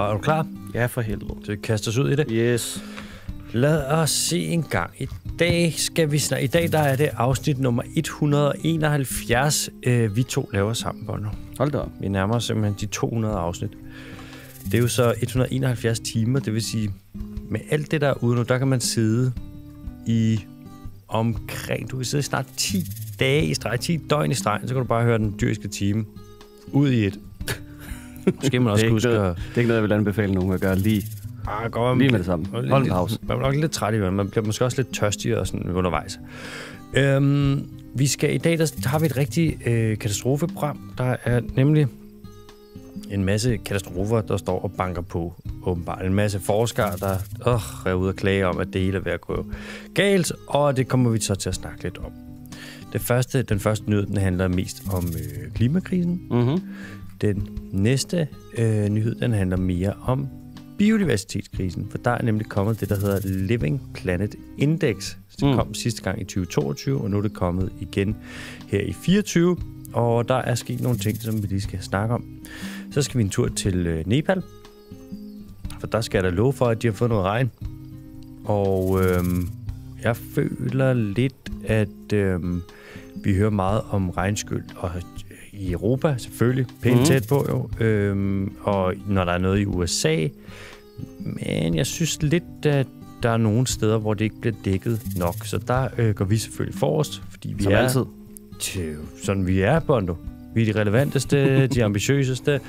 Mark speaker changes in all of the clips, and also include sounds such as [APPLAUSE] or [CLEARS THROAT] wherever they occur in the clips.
Speaker 1: Nå, er du klar? Ja, for helvede. Så vi kaster os ud i det? Yes. Lad os se en gang. I dag skal vi snart. I dag der er det afsnit nummer 171, øh, vi to laver sammen, Bono. Hold da Vi nærmer os simpelthen de 200 afsnit. Det er jo så 171 timer, det vil sige, med alt det der ude nu, der kan man sidde i omkring, du kan sidde snart 10 dage i streg, 10 døgn i streg, så kan du bare høre den dyriske time ud i et. Måske man også huske at... Det er ikke noget, jeg vil anbefale nogen at gøre lige Ah, godt, lige med det samme. Hold en pause. Man bliver nok lidt træt i øvrigt. Man bliver måske også lidt tørstig og sådan undervejs. Øhm, vi skal i dag, der har vi et rigtigt øh, katastrofeprogram. Der er nemlig en masse katastrofer, der står og banker på, åbenbart. En masse forskere, der øh, er ude og klage om, at det hele er ved at gå galt, og det kommer vi så til at snakke lidt om. Det første, den første nyhed, den handler mest om øh, klimakrisen. Mm-hmm den næste øh, nyhed, den handler mere om biodiversitetskrisen, for der er nemlig kommet det, der hedder Living Planet Index. Det mm. kom sidste gang i 2022, og nu er det kommet igen her i 24, og der er sket nogle ting, som vi lige skal snakke om. Så skal vi en tur til øh, Nepal, for der skal der love for, at de har fået noget regn. Og øhm, jeg føler lidt, at øhm, vi hører meget om regnskyld og i Europa, selvfølgelig. Pænt mm. tæt på, jo. Øhm, og når der er noget i USA. Men jeg synes lidt, at der er nogle steder, hvor det ikke bliver dækket nok. Så der øh, går vi selvfølgelig forrest, fordi vi Som er... altid. Tjøv, sådan vi er, Bondo. Vi er de relevanteste, [LAUGHS] de ambitiøseste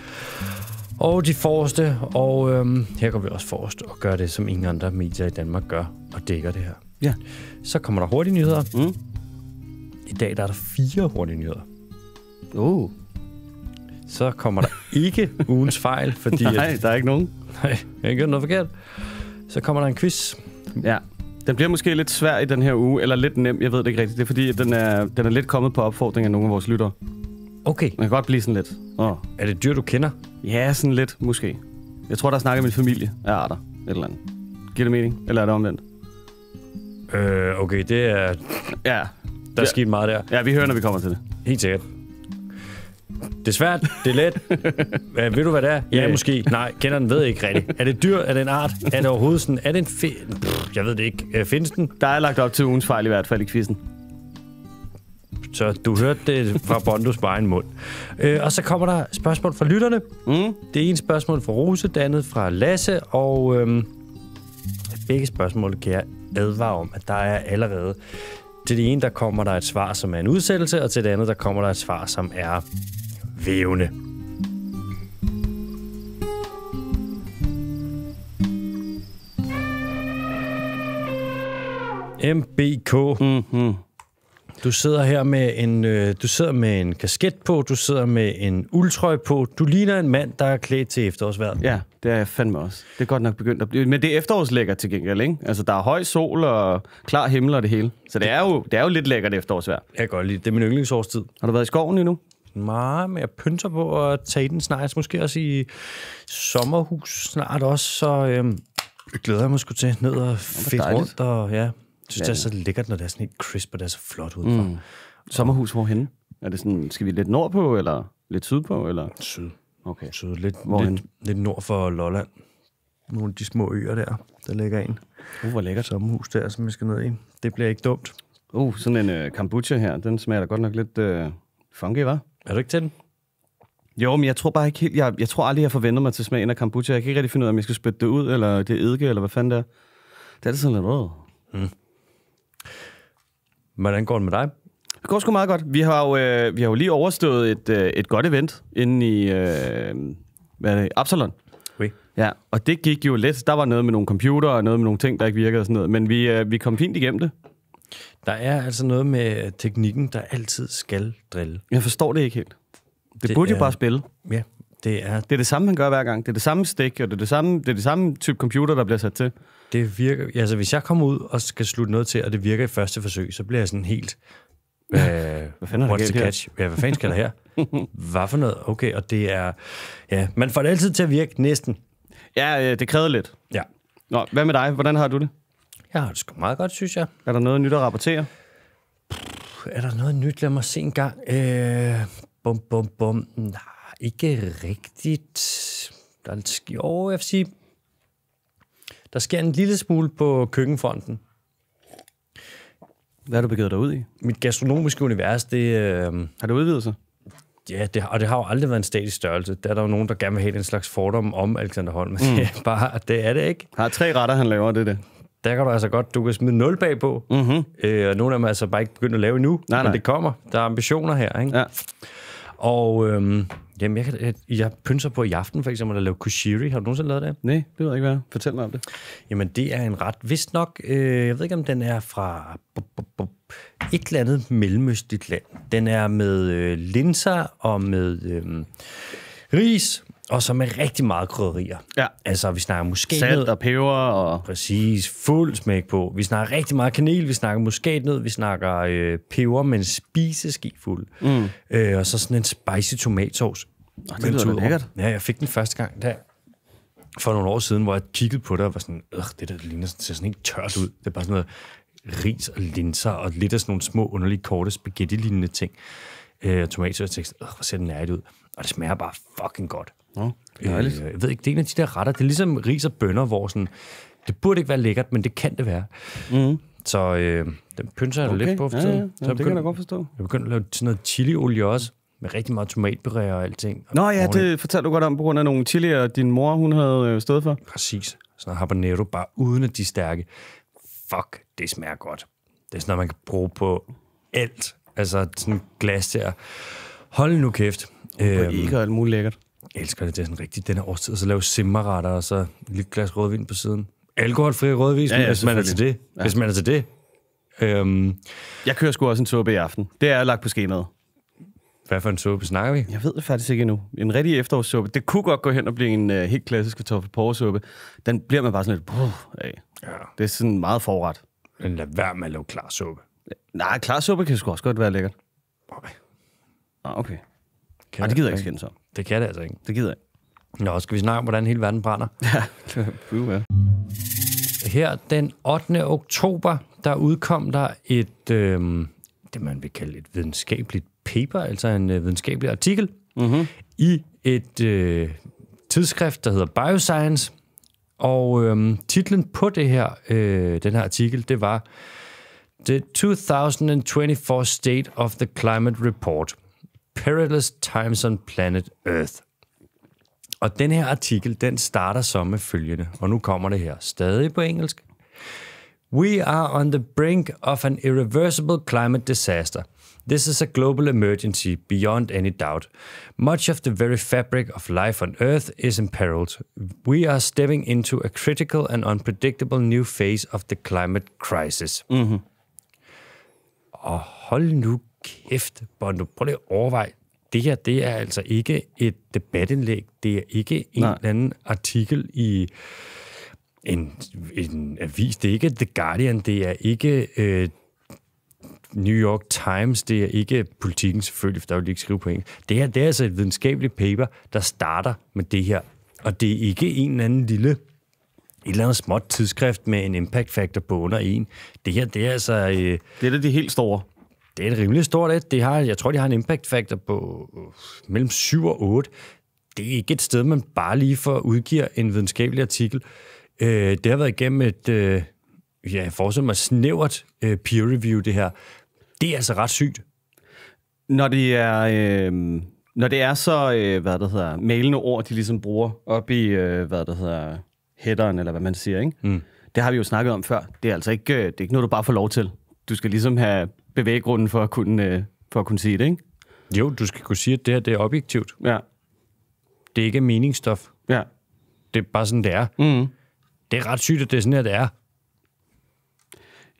Speaker 1: og de forreste. Og øhm, her går vi også forrest og gør det, som ingen andre medier i Danmark gør og dækker det her. Ja. Så kommer der hurtige nyheder. Mm. I dag der er der fire hurtige nyheder. Uh. Så kommer der [LAUGHS] ikke ugens fejl, fordi... Nej, der er ikke nogen. Nej, jeg
Speaker 2: har ikke gjort noget forkert. Så kommer der en quiz. Ja. Den bliver måske lidt svær i den her uge, eller lidt nem, jeg ved det ikke rigtigt. Det er fordi, den er, den er lidt kommet på opfordring af nogle af vores lyttere. Okay. Man kan godt blive sådan lidt. Oh. Er det dyr, du kender? Ja, sådan lidt, måske. Jeg tror, der snakker min familie af arter. Et eller andet. Giver det mening? Eller er det omvendt? Øh, okay, det er... Ja. Der er ja. sket meget der. Ja, vi hører, når vi kommer til det.
Speaker 1: Helt sikkert. Det er svært, det er let. Hvad, ved du, hvad det er? Ja, yeah. måske. Nej, kender den, ved jeg ikke rigtigt. Er det dyr? Er det en art? Er det overhovedet sådan? Er det en fe... Pff, jeg ved det ikke. Øh, findes den? Der er lagt op til ugens fejl i hvert fald i quizzen. Så du hørte det fra Bondos egen mund. Øh, og så kommer der spørgsmål fra lytterne. Mm. Det er en spørgsmål fra Rose, det andet fra Lasse, og øhm, begge spørgsmål kan jeg advare om, at der er allerede... Til det ene, der kommer der et svar, som er en udsættelse, og til det andet, der kommer der et svar, som er vævende. MBK. Mm-hmm. Du sidder her med en, øh, du sidder
Speaker 2: med en kasket på, du sidder med en uldtrøje på. Du ligner en mand, der er klædt til efterårsværet. Ja, det er jeg fandme også. Det er godt nok begyndt at blive. Men det er efterårslækker til gengæld, ikke? Altså, der er høj sol og klar himmel og det hele. Så det er jo, det er jo lidt lækkert efterårsvejr. Jeg kan godt lide det. Det er min yndlingsårstid. Har du været i skoven endnu? meget mere pynter på at tage den snart. Måske også i
Speaker 1: sommerhus snart også, så øhm, glæder jeg mig sgu til ned og fedt rundt. Og, ja, jeg synes, ja, det er så lækkert, når det er sådan helt crisp, og det er så flot udenfor. Mm. Sommerhus henne?
Speaker 2: Er det sådan, skal vi lidt nordpå, eller lidt sydpå? Eller? Syd. Okay. Syd, lidt, lidt, lidt nord for Lolland. Nogle af de små øer der, der ligger en. Uh, hvor lækkert. Sommerhus der, som vi skal ned i. Det bliver ikke dumt. Uh, sådan en uh, kombucha her, den smager da godt nok lidt uh, funky, var. Er du ikke til den? Jo, men jeg tror bare ikke helt... Jeg, jeg tror aldrig, jeg forventer mig til smagen af kombucha. Jeg kan ikke rigtig finde ud af, om jeg skal spytte det ud, eller det er eddike, eller hvad fanden det er. Det er det sådan lidt rød. Mm. Hvordan går det med dig? Det går sgu meget godt. Vi har jo, øh, vi har jo lige overstået et, øh, et godt event inde i... Øh, hvad er det? Absalon. Oui. Ja, og det gik jo let. Der var noget med nogle computer og noget med nogle ting, der ikke virkede og sådan noget. Men vi, øh, vi kom fint igennem det. Der er altså noget med teknikken, der altid skal drille. Jeg forstår det ikke helt. Det, det burde er, jo bare spille. Ja, det er... Det er det samme, man gør hver gang. Det er det samme stik, og det er det samme, det er det samme type computer, der bliver sat til. Det virker... Altså, hvis jeg kommer ud og
Speaker 1: skal slutte noget til, og det virker i første forsøg, så bliver jeg sådan helt... [LAUGHS] hvad øh, fanden er der catch? Her? Ja, hvad fanden skal der her? [LAUGHS] hvad for noget? Okay, og det er... Ja, man får det altid til at virke
Speaker 2: næsten. Ja, øh, det kræver lidt. Ja. Nå, hvad med dig? Hvordan har du det? Jeg har det sgu meget godt, synes jeg. Er der noget nyt at rapportere?
Speaker 1: Pff, er der noget nyt? Lad mig se en gang. Øh, bum, bum, bum. Nej, ikke rigtigt. Der er lidt Jo, jeg vil sige, der sker en lille smule på køkkenfronten. Hvad har du begivet dig ud i? Mit gastronomiske univers, det... Øh, har det udvidet sig? Ja, det, og det har jo aldrig været en statisk størrelse. Der er der jo nogen, der gerne vil have en slags fordom om Alexander Holm. Mm. [LAUGHS] bare, det er det ikke. Har tre retter, han laver, det det der kan du altså godt, du kan smide 0 bag på. Mm-hmm. Øh, og nogle af dem er altså bare ikke begyndt at lave endnu, nej, men nej. det kommer. Der er ambitioner her, ikke? Ja. Og øhm, jamen, jeg, kan, jeg, jeg pynser på i aften for eksempel at lave kushiri. Har du nogensinde lavet det? Nej, det ved jeg ikke, hvad Fortæl mig om det. Jamen, det er en ret, vist nok, øh, jeg ved ikke, om den er fra et eller andet mellemøstligt land. Den er med øh, linser og med øh, ris og så med rigtig meget krydderier. Ja. Altså, vi snakker muskat. Salt og peber. Og... Præcis, fuld smæk på. Vi snakker rigtig meget kanel, vi snakker muskatnød, vi snakker øh, peber, men fuld. Mm. Øh, og så sådan en spicy tomatsovs. Oh, det lyder lækkert. Ja, jeg fik den første gang der for nogle år siden, hvor jeg kiggede på det og var sådan, øh, det der det ligner, det ser sådan ikke tørt ud. Det er bare sådan noget ris og linser og lidt af sådan nogle små underlige korte spaghetti-lignende ting. Øh, tomatsovs. og tekst, øh, hvor ser den nærligt ud. Og det smager bare fucking godt. Nå, øh, dejligt. Øh, jeg ved ikke, det er en af de der retter. Det er ligesom ris og bønner, hvor sådan, det burde ikke være lækkert, men det kan det være. Mm. Så øh, den pynser jeg okay. lidt på for tiden. Ja, ja. Jamen, så jeg begyndte, det kan jeg godt forstå. Jeg begyndte at lave sådan noget chiliolie også, med rigtig meget tomatpuré og alting. Nå ja, Morgen.
Speaker 2: det fortalte du godt om på grund af nogle chilier, din mor hun havde øh, stået for. Præcis. Sådan noget habanero, bare uden at de er stærke.
Speaker 1: Fuck, det smager godt. Det er sådan noget, man kan bruge på alt. Altså sådan glas der. Hold nu kæft. Og æm... Øhm. ikke alt muligt lækkert. Jeg elsker det, det er sådan rigtigt den her årstid, og så lave simmerretter, og så et lille glas rødvin på siden. Alkoholfri rødvin, ja, ja, hvis man er til det. Ja. Hvis man er
Speaker 2: til det. Øhm, jeg kører sgu også en suppe i aften. Det er lagt på skemaet. Hvad for en suppe snakker vi? Jeg ved det faktisk ikke endnu. En rigtig efterårssuppe. Det kunne godt gå hen og blive en uh, helt klassisk kartoffelporresuppe. Den bliver man bare sådan lidt... Uh, af. Ja. Det er sådan meget forret. Men lad være med at lave klar suppe. Nej, klar suppe kan sgu også godt være lækkert. Nej.
Speaker 1: Ah, okay. Kan Ej, det gider jeg ikke skændes om. Det kan det altså ikke. Det gider jeg Nå, skal vi snakke om, hvordan hele verden brænder? [LAUGHS] Ja, ja. Her den 8. oktober, der udkom der et, øh, det man vil kalde et videnskabeligt paper, altså en øh, videnskabelig artikel, mm-hmm. i et øh, tidsskrift, der hedder Bioscience. Og øh, titlen på det her, øh, den her artikel, det var The 2024 State of the Climate Report. Perilous Times on Planet Earth. Og den her artikel, den starter så med følgende, og nu kommer det her, stadig på engelsk. We are on the brink of an irreversible climate disaster. This is a global emergency beyond any doubt. Much of the very fabric of life on Earth is imperiled. We are stepping into a critical and unpredictable new phase of the climate crisis. Mm-hmm. Og hold nu kæft, Bondo, prøv lige at overveje, det her, det er altså ikke et debatindlæg, det er ikke en Nej. eller anden artikel i en, en avis, det er ikke The Guardian, det er ikke øh, New York Times, det er ikke politikken selvfølgelig, for der vil de ikke skrive på Det her, det er altså et videnskabeligt paper, der starter med det her, og det er ikke en eller anden lille et eller andet småt tidsskrift med en impact factor på under en. Det her, det er altså... Øh, det er det de helt store. Det er et rimelig stort et. Det har, jeg tror, de har en impact factor på øh, mellem 7 og 8. Det er ikke et sted, man bare lige får udgiver en videnskabelig artikel. Øh, det har været igennem et, øh, ja, jeg mig, snævert øh, peer review, det her. Det er altså ret sygt.
Speaker 2: Når det er... Øh... Når det er så, øh, hvad det hedder, malende ord, de ligesom bruger op i, øh, hvad det hedder, headeren, eller hvad man siger, ikke? Mm. Det har vi jo snakket om før. Det er altså ikke, øh, det er ikke noget, du bare får lov til. Du skal ligesom have bevæggrunden for at kunne, øh, for at kunne sige det, ikke? Jo, du skal kunne sige, at det her det er objektivt. Ja. Det er ikke meningsstof. Ja.
Speaker 1: Det er bare sådan, det er. Mm. Det er ret sygt, at det er sådan her, det er.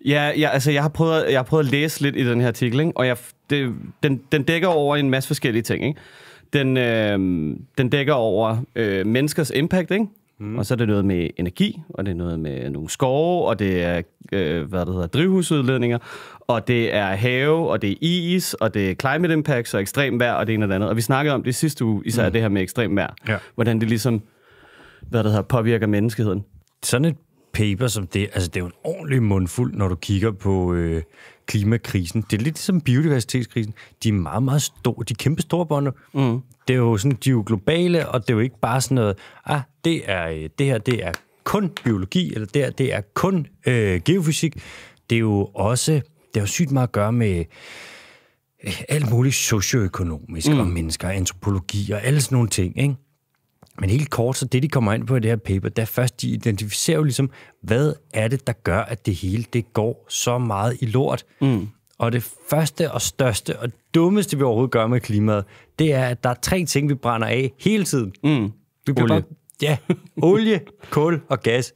Speaker 2: Ja, ja altså jeg har, prøvet, jeg har prøvet at læse lidt i den her artikel, ikke? og jeg, det, den, den dækker over en masse forskellige ting. Ikke? Den, øh, den dækker over øh, menneskers impact, ikke? Mm. Og så er det noget med energi, og det er noget med nogle skove, og det er, øh, hvad det hedder, drivhusudledninger, og det er have, og det er is, og det er climate impacts og ekstrem vejr, og det ene og det andet. Og vi snakkede om det sidste uge, især mm. det her med ekstrem vejr. Ja. Hvordan det ligesom, hvad det hedder, påvirker menneskeheden. Sådan et paper som det, altså det er jo en ordentlig mundfuld, når
Speaker 1: du kigger på, øh, klimakrisen. Det er lidt som ligesom biodiversitetskrisen. De er meget, meget store. De er kæmpe store Mm. Det er jo sådan, de er jo globale, og det er jo ikke bare sådan noget, ah, det, er, øh, det her, det er kun biologi, eller det her, det er kun øh, geofysik. Det er jo også, det er jo sygt meget at gøre med øh, alt muligt socioøkonomisk, mm. og mennesker, antropologi, og alle sådan nogle ting, ikke? Men helt kort, så det de kommer ind på i det her paper, der først de identificerer jo ligesom, hvad er det, der gør, at det hele det går så meget i lort. Mm. Og det første og største og dummeste, vi overhovedet gør med klimaet, det er, at der er tre ting, vi brænder af hele tiden. Mm. Vi bliver olie. Bare, ja, [LAUGHS] olie, kul og gas.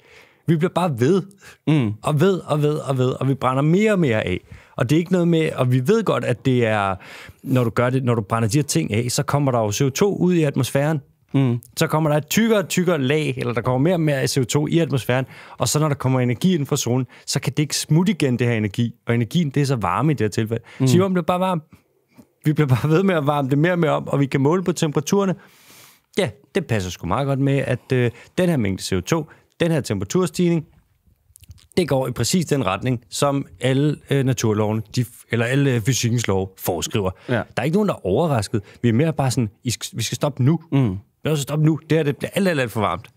Speaker 1: Vi bliver bare ved, mm. og ved, og ved, og ved, og vi brænder mere og mere af. Og det er ikke noget med, og vi ved godt, at det er, når du gør det, når du brænder de her ting af, så kommer der jo CO2 ud i atmosfæren mm. så kommer der et tykkere og tykkere lag, eller der kommer mere og mere CO2 i atmosfæren, og så når der kommer energi ind fra solen, så kan det ikke smutte igen det her energi, og energien det er så varme i det her tilfælde. Mm. Så det bliver bare varmt. Vi bliver bare ved med at varme det mere og mere op, og vi kan måle på temperaturerne. Ja, det passer sgu meget godt med, at øh, den her mængde CO2, den her temperaturstigning, det går i præcis den retning, som alle øh, naturlovene, de, eller alle øh, fysikkens lov foreskriver. Ja. Der er ikke nogen, der er overrasket. Vi er mere bare sådan, I, vi skal stoppe nu. Mm. Vi også stoppe nu. Det her det bliver alt, alt, alt for varmt.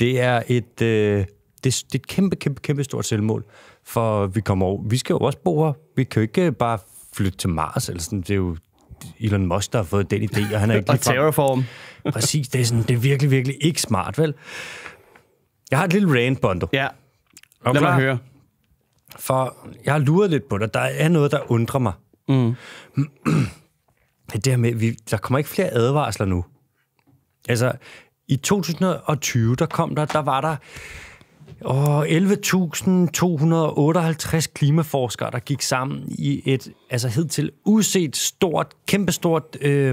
Speaker 1: Det er et, øh, det, det er et kæmpe, kæmpe, kæmpe stort selvmål. For vi kommer over. Vi skal jo også bo her. Vi kan jo ikke øh, bare flytte til Mars. Eller sådan. Det er jo Elon Musk, der har fået den idé, og han er [LAUGHS] ikke og Terraform. [LAUGHS] Præcis, det er, sådan, det er virkelig, virkelig ikke smart, vel? Jeg har et lille rant, Bondo. Ja, lad mig høre. For jeg har luret lidt på dig. Der er noget, der undrer mig. Mm. [CLEARS THROAT] det her med, vi, der kommer ikke flere advarsler nu. Altså, i 2020, der kom der, der var der og 11.258 klimaforskere, der gik sammen i et altså til uset stort, kæmpestort øh,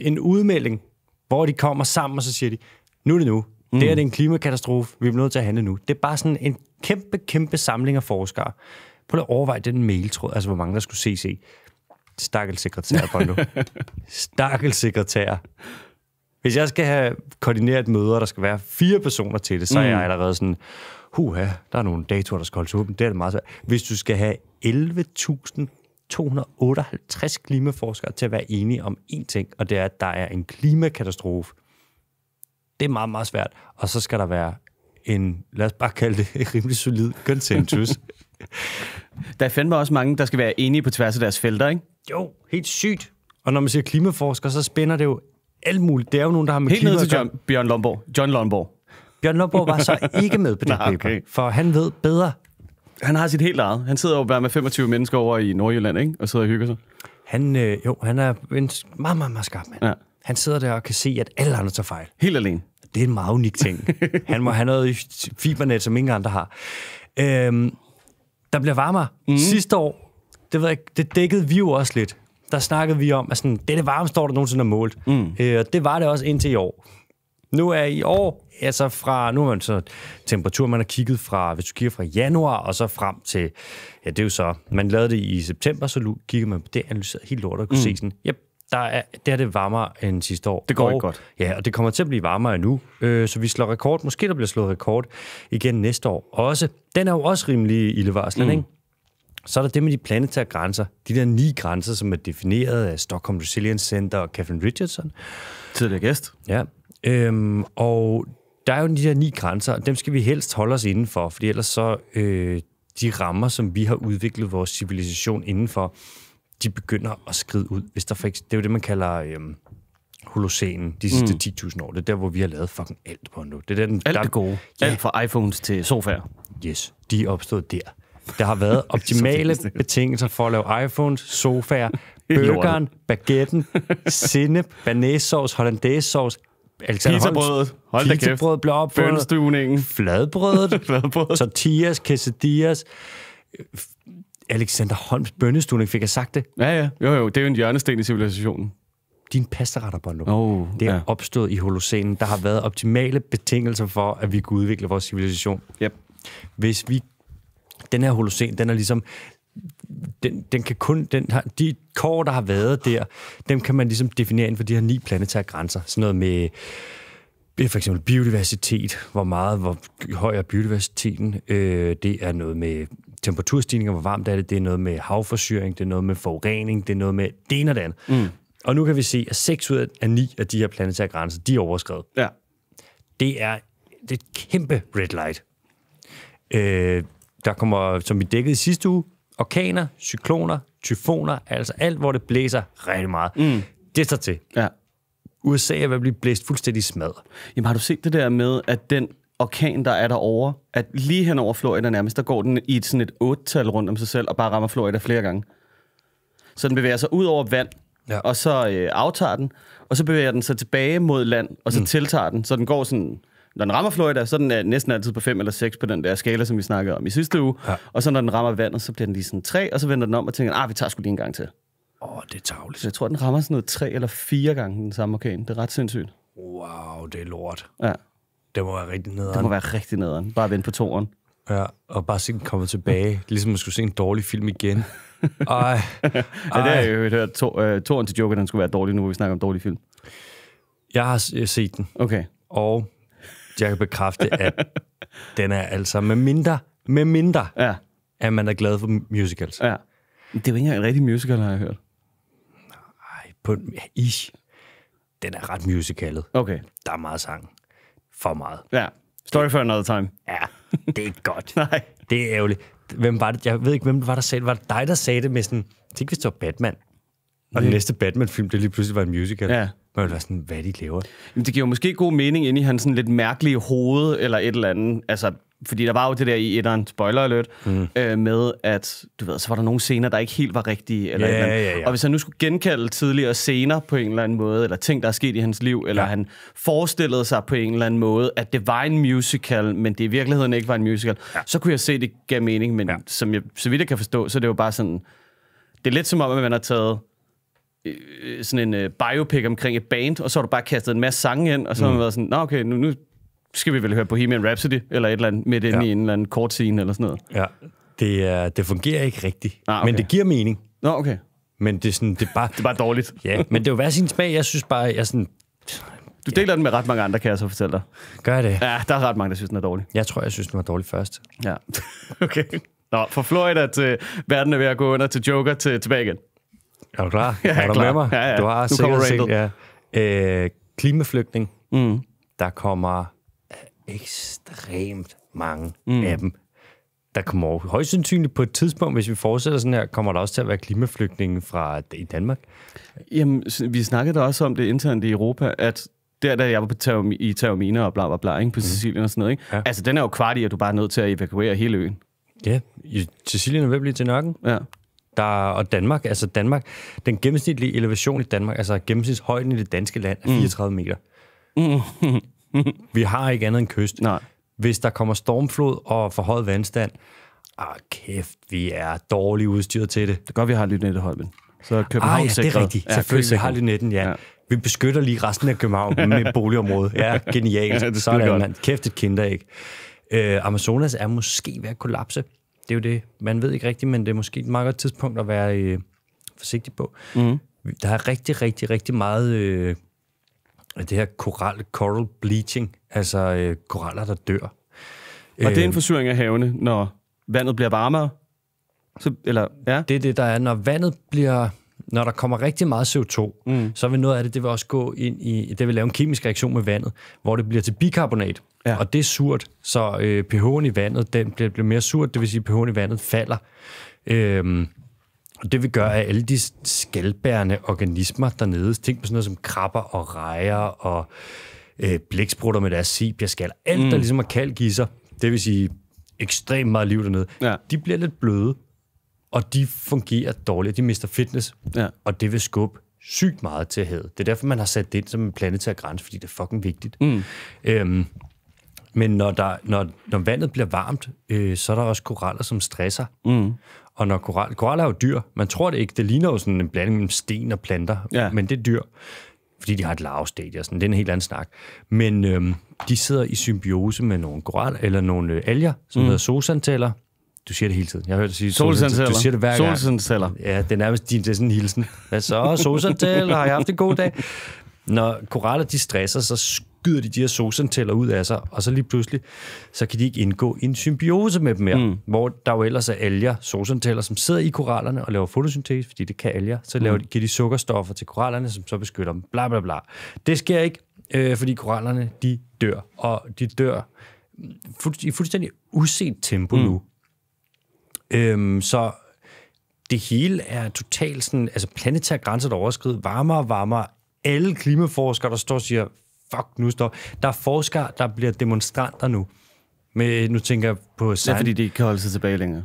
Speaker 1: en udmelding, hvor de kommer sammen, og så siger de, nu er det nu. Mm. Det er det en klimakatastrofe, vi er nødt til at handle nu. Det er bare sådan en kæmpe, kæmpe samling af forskere. Prøv at overveje den mailtråd, altså hvor mange der skulle se se. Stakkels sekretær, Bondo. [LAUGHS] Stakkels sekretær. Hvis jeg skal have koordineret møder, der skal være fire personer til det, så er mm. jeg allerede sådan, huha, der er nogle datoer, der skal holdes åbent. Det er det meget svært. Hvis du skal have 11.258 klimaforskere til at være enige om én ting, og det er, at der er en klimakatastrofe. Det er meget, meget svært.
Speaker 2: Og så skal der være en, lad os bare kalde det, [LAUGHS] rimelig solid konsensus. der er fandme også mange, der skal være enige på tværs af deres felter, ikke? Jo, helt sygt. Og
Speaker 1: når man siger klimaforsker, så spænder det jo alt muligt. Det er jo nogen, der
Speaker 2: har med Helt ned til John, Bjørn Lomborg. John Lomborg. Bjørn Lomborg var så [LAUGHS] ikke med på det paper, okay. paper, for han ved bedre. Han har sit helt eget. Han sidder jo bare med 25 mennesker over i Nordjylland, ikke? Og sidder og hygger sig. Han, øh, jo, han er en
Speaker 1: meget, meget, meget skarp
Speaker 2: mand. Ja. Han sidder der og kan se, at alle andre tager fejl. Helt alene. Det er en meget unik
Speaker 1: ting. [LAUGHS] han må have noget fibernet, som ingen andre har. Øhm, der bliver varmere. Mm. Sidste år, det, ved jeg, det dækkede vi jo også lidt der snakkede vi om, at sådan, det er det varmeste år, der nogensinde er målt. Mm. Øh, og det var det også indtil i år. Nu er i år, altså fra, nu er man så temperatur, man har kigget fra, hvis du kigger fra januar og så frem til, ja det er jo så, man lavede det i september, så kigger man på det, analyseret helt lort og kunne mm. se sådan, yep, der er, der er det varmere end sidste år. Det går og, ikke godt. Ja, og det kommer til at blive varmere endnu. Øh, så vi slår rekord. Måske der bliver slået rekord igen næste år også. Den er jo også rimelig ildevarslen, mm. ikke? Så er der det med de planetære grænser. De der ni grænser, som er defineret af Stockholm Resilience Center og Kevin Richardson. Tidligere gæst. Ja. Øhm, og der er jo de der ni grænser, og dem skal vi helst holde os indenfor, fordi ellers så øh, de rammer, som vi har udviklet vores civilisation indenfor, de begynder at skride ud. Hvis der for eksempel, det er jo det, man kalder øh, holocenen de sidste mm. 10.000 år. Det er der, hvor vi har lavet fucking alt på nu. Det er der, den, alt der, det gode. Ja. Alt fra iPhones til sofaer. Yes, de er opstået der. Der har været [LAUGHS] optimale betingelser for at lave iPhones, sofaer, [LAUGHS] burgeren, baguetten, sinne, banæssauce, hollandaisesauce, Altså, Pizzabrødet. Hold da kæft. Pizzabrødet blev opfundet. Bønstøvningen. Fladbrødet. [LAUGHS] Fladbrødet. Tortillas, quesadillas. Alexander Holms bønnestuvning, fik jeg sagt det?
Speaker 2: Ja, ja. Jo, jo. Det er jo en hjørnesten i civilisationen.
Speaker 1: Din pastaretter, Bondo. Oh, det er ja. opstået i holocenen. Der har været optimale betingelser for, at vi kunne udvikle vores civilisation. Yep. Hvis vi den her holocen, den er ligesom den, den kan kun, den har, de kår, der har været der, dem kan man ligesom definere inden for de her ni planetære grænser. Sådan noget med for eksempel biodiversitet, hvor meget, hvor høj er biodiversiteten. Øh, det er noget med temperaturstigninger, hvor varmt er det. Det er noget med havforsyring, det er noget med forurening, det er noget med det ene og det andet. Mm. Og nu kan vi se, at 6 ud af 9 af de her planetære grænser, de er overskrevet. Ja. Det er, det er et kæmpe red light. Øh, der kommer, som vi dækkede i sidste uge, orkaner, cykloner, tyfoner, altså alt, hvor det blæser rigtig meget. Mm.
Speaker 2: Det står til. Ja. USA er ved at blive blæst fuldstændig smadret. Jamen har du set det der med, at den orkan, der er derovre, at lige hen over Florida nærmest, der går den i et, sådan et otte tal rundt om sig selv, og bare rammer Florida flere gange. Så den bevæger sig ud over vand, ja. og så øh, aftager den, og så bevæger den sig tilbage mod land, og så mm. tiltager den, så den går sådan når den rammer Florida, så er den øh, næsten altid på 5 eller 6 på den der skala, som vi snakkede om i sidste uge. Ja. Og så når den rammer vandet, så bliver den lige sådan 3, og så vender den om og tænker, ah, vi tager sgu lige en gang til. Åh, oh, det er tavligt. jeg tror, den rammer sådan noget 3 eller 4 gange den samme orkan. Det er ret sindssygt. Wow, det er lort. Ja. Det må være rigtig nederen. Det må være rigtig nederen. Bare vente på toren. Ja, og bare se den komme tilbage. [LAUGHS] Ligesom man skulle se en dårlig film igen. Ej. [LAUGHS] ej. ja, det har jeg jo hørt. To, uh, toren til Joker, den skulle være dårlig nu, hvor vi snakker om dårlig film. Jeg har set den. Okay. Og
Speaker 1: jeg kan bekræfte, at [LAUGHS] den er altså med mindre, med mindre, ja. at man er glad for musicals. Ja. Det er jo ikke engang en rigtig musical, har jeg hørt. Nej, på ja, ish. Den er ret musicalet. Okay. Der er meget sang. For meget. Ja. Story det, for another time. Ja, det er ikke godt. [LAUGHS] Nej. Det er ærgerligt. Hvem var det? Jeg ved ikke, hvem var der sagde det. Var det dig, der sagde det med sådan, tænk hvis det var Batman? Og den næste Batman-film, det lige pludselig var en musical. Ja. Hvad er det, sådan,
Speaker 2: hvad de laver. Jamen, det giver måske god mening ind i hans sådan lidt mærkelige hoved, eller et eller andet. Altså, fordi der var jo det der i andet spoiler alert, mm. øh, med at, du ved, så var der nogle scener, der ikke helt var rigtige. Eller ja, eller andet. ja, ja. Og hvis han nu skulle genkalde tidligere scener på en eller anden måde, eller ting, der er sket i hans liv, eller ja. han forestillede sig på en eller anden måde, at det var en musical, men det i virkeligheden ikke var en musical, ja. så kunne jeg se, at det gav mening. Men ja. som jeg, så vidt jeg kan forstå, så er det jo bare sådan, det er lidt som om, at man har taget øh, sådan en øh, biopic omkring et band, og så har du bare kastet en masse sange ind, og så mm. har man mm. været sådan, nå okay, nu, nu skal vi vel høre Bohemian Rhapsody, eller et eller andet midt inde ja. i en eller anden kort scene, eller sådan noget. Ja, det, er, det fungerer ikke rigtigt, ah, okay. men det giver mening. Nå, okay. Men det er sådan, det er bare... [LAUGHS] det er bare dårligt. Ja, men det er jo hver sin smag. Jeg synes bare, jeg sådan... Du deler ja. den med ret mange andre, kan jeg så fortælle dig. Gør jeg det? Ja, der er ret mange, der synes, den er dårlig. Jeg tror, jeg synes, den var dårlig først. Ja, [LAUGHS] okay. Nå, for Florida til verden er ved at gå under til Joker til tilbage igen. Er du klar? [LAUGHS] ja, er du klar. med mig? Ja, ja. Du har nu sikkert set
Speaker 1: ja. øh, klimaflygtning. Mm. Der kommer ekstremt mange mm. af dem. Der kommer højst sandsynligt på et
Speaker 2: tidspunkt, hvis vi fortsætter sådan her, kommer der også til at være klimaflygtninge fra i Danmark. Jamen, vi snakkede også om det internt i Europa, at der, da jeg var på Term- i Terminer og bla bla bla, ikke? på mm. Sicilien og sådan noget. Ikke? Ja. Altså, den er jo kvart i, at du bare er nødt til at evakuere hele øen. Ja, Sicilien er ved at blive til nakken. Ja. Der, og Danmark, altså Danmark, den gennemsnitlige elevation i Danmark,
Speaker 1: altså gennemsnitshøjden i det danske land er 34 mm. meter. Mm. [LAUGHS] vi har ikke andet end kyst. Nej. Hvis der kommer stormflod og forhøjet vandstand, ah, kæft, vi er dårligt udstyret til det. Det gør, vi har nette, Holmen. Så København ah, ja, det er rigtigt. Ja, Selvfølgelig, vi har netten, ja. ja. Vi beskytter lige resten af København [LAUGHS] med boligområdet. Ja, genialt. ja, det Sådan, godt. Man. Kæft et kinder, ikke? Øh, Amazonas er måske ved at kollapse det er jo det. Man ved ikke rigtigt, men det er måske et meget godt tidspunkt at være øh, forsigtig på. Mm. Der er rigtig, rigtig, rigtig meget øh, det her koral, coral bleaching, altså øh, koraller, der dør. Og det er en øh, forsuring af havene, når vandet bliver varmere? Så, eller, ja. Det er det, der er. Når vandet bliver når der kommer rigtig meget CO2, mm. så vil noget af det, det vil også gå ind i, det vil lave en kemisk reaktion med vandet, hvor det bliver til bikarbonat, ja. og det er surt, så øh, pH'en i vandet, den bliver, bliver mere surt, det vil sige, at pH'en i vandet falder. Øhm, og det vil gøre, at alle de skalbærende organismer dernede, tænk på sådan noget som krabber og rejer og øh, blæksprutter med deres sepia-skal, alt mm. der ligesom har kalk i sig, det vil sige ekstremt meget liv dernede, ja. de bliver lidt bløde, og de fungerer dårligt, de mister fitness, ja. og det vil skubbe sygt meget til havet. Det er derfor, man har sat det ind som en planetær grænse, fordi det er fucking vigtigt. Mm. Øhm, men når, der, når, når vandet bliver varmt, øh, så er der også koraller, som stresser. Mm. Og når koral, koraller er jo dyr, man tror det ikke, det ligner jo sådan en blanding mellem sten og planter, ja. men det er dyr, fordi de har et larvestadie og sådan, det er en helt anden snak. Men øhm, de sidder i symbiose med nogle koraller, eller nogle øh, alger, som mm. hedder sosantaller. Du siger det hele tiden. Jeg har hørt dig sige solsandsceller. Du siger det hver gang. Solsandsceller. Ja, det er nærmest din, det er sådan en hilsen. Hvad så? Solsandsceller, har jeg haft en god dag? Når koraller de stresser, så skyder de de her solsandsceller ud af sig, og så lige pludselig, så kan de ikke indgå i en symbiose med dem mere. Mm. Hvor der jo ellers er alger, solsandsceller, som sidder i korallerne og laver fotosyntese, fordi det kan alger. Så laver, mm. giver de sukkerstoffer til korallerne, som så beskytter dem. Bla, bla, bla. Det sker ikke, øh, fordi korallerne, de dør. Og de dør mm, i fuldstændig uset tempo mm. nu. Øhm, så det hele er totalt sådan, altså planetære grænser, der overskrider varmere og varmere. Alle klimaforskere, der står og siger, fuck, nu står. Der er forskere, der bliver demonstranter nu. Med, nu tænker jeg på... Science. Ja, fordi de ikke kan holde sig tilbage længere.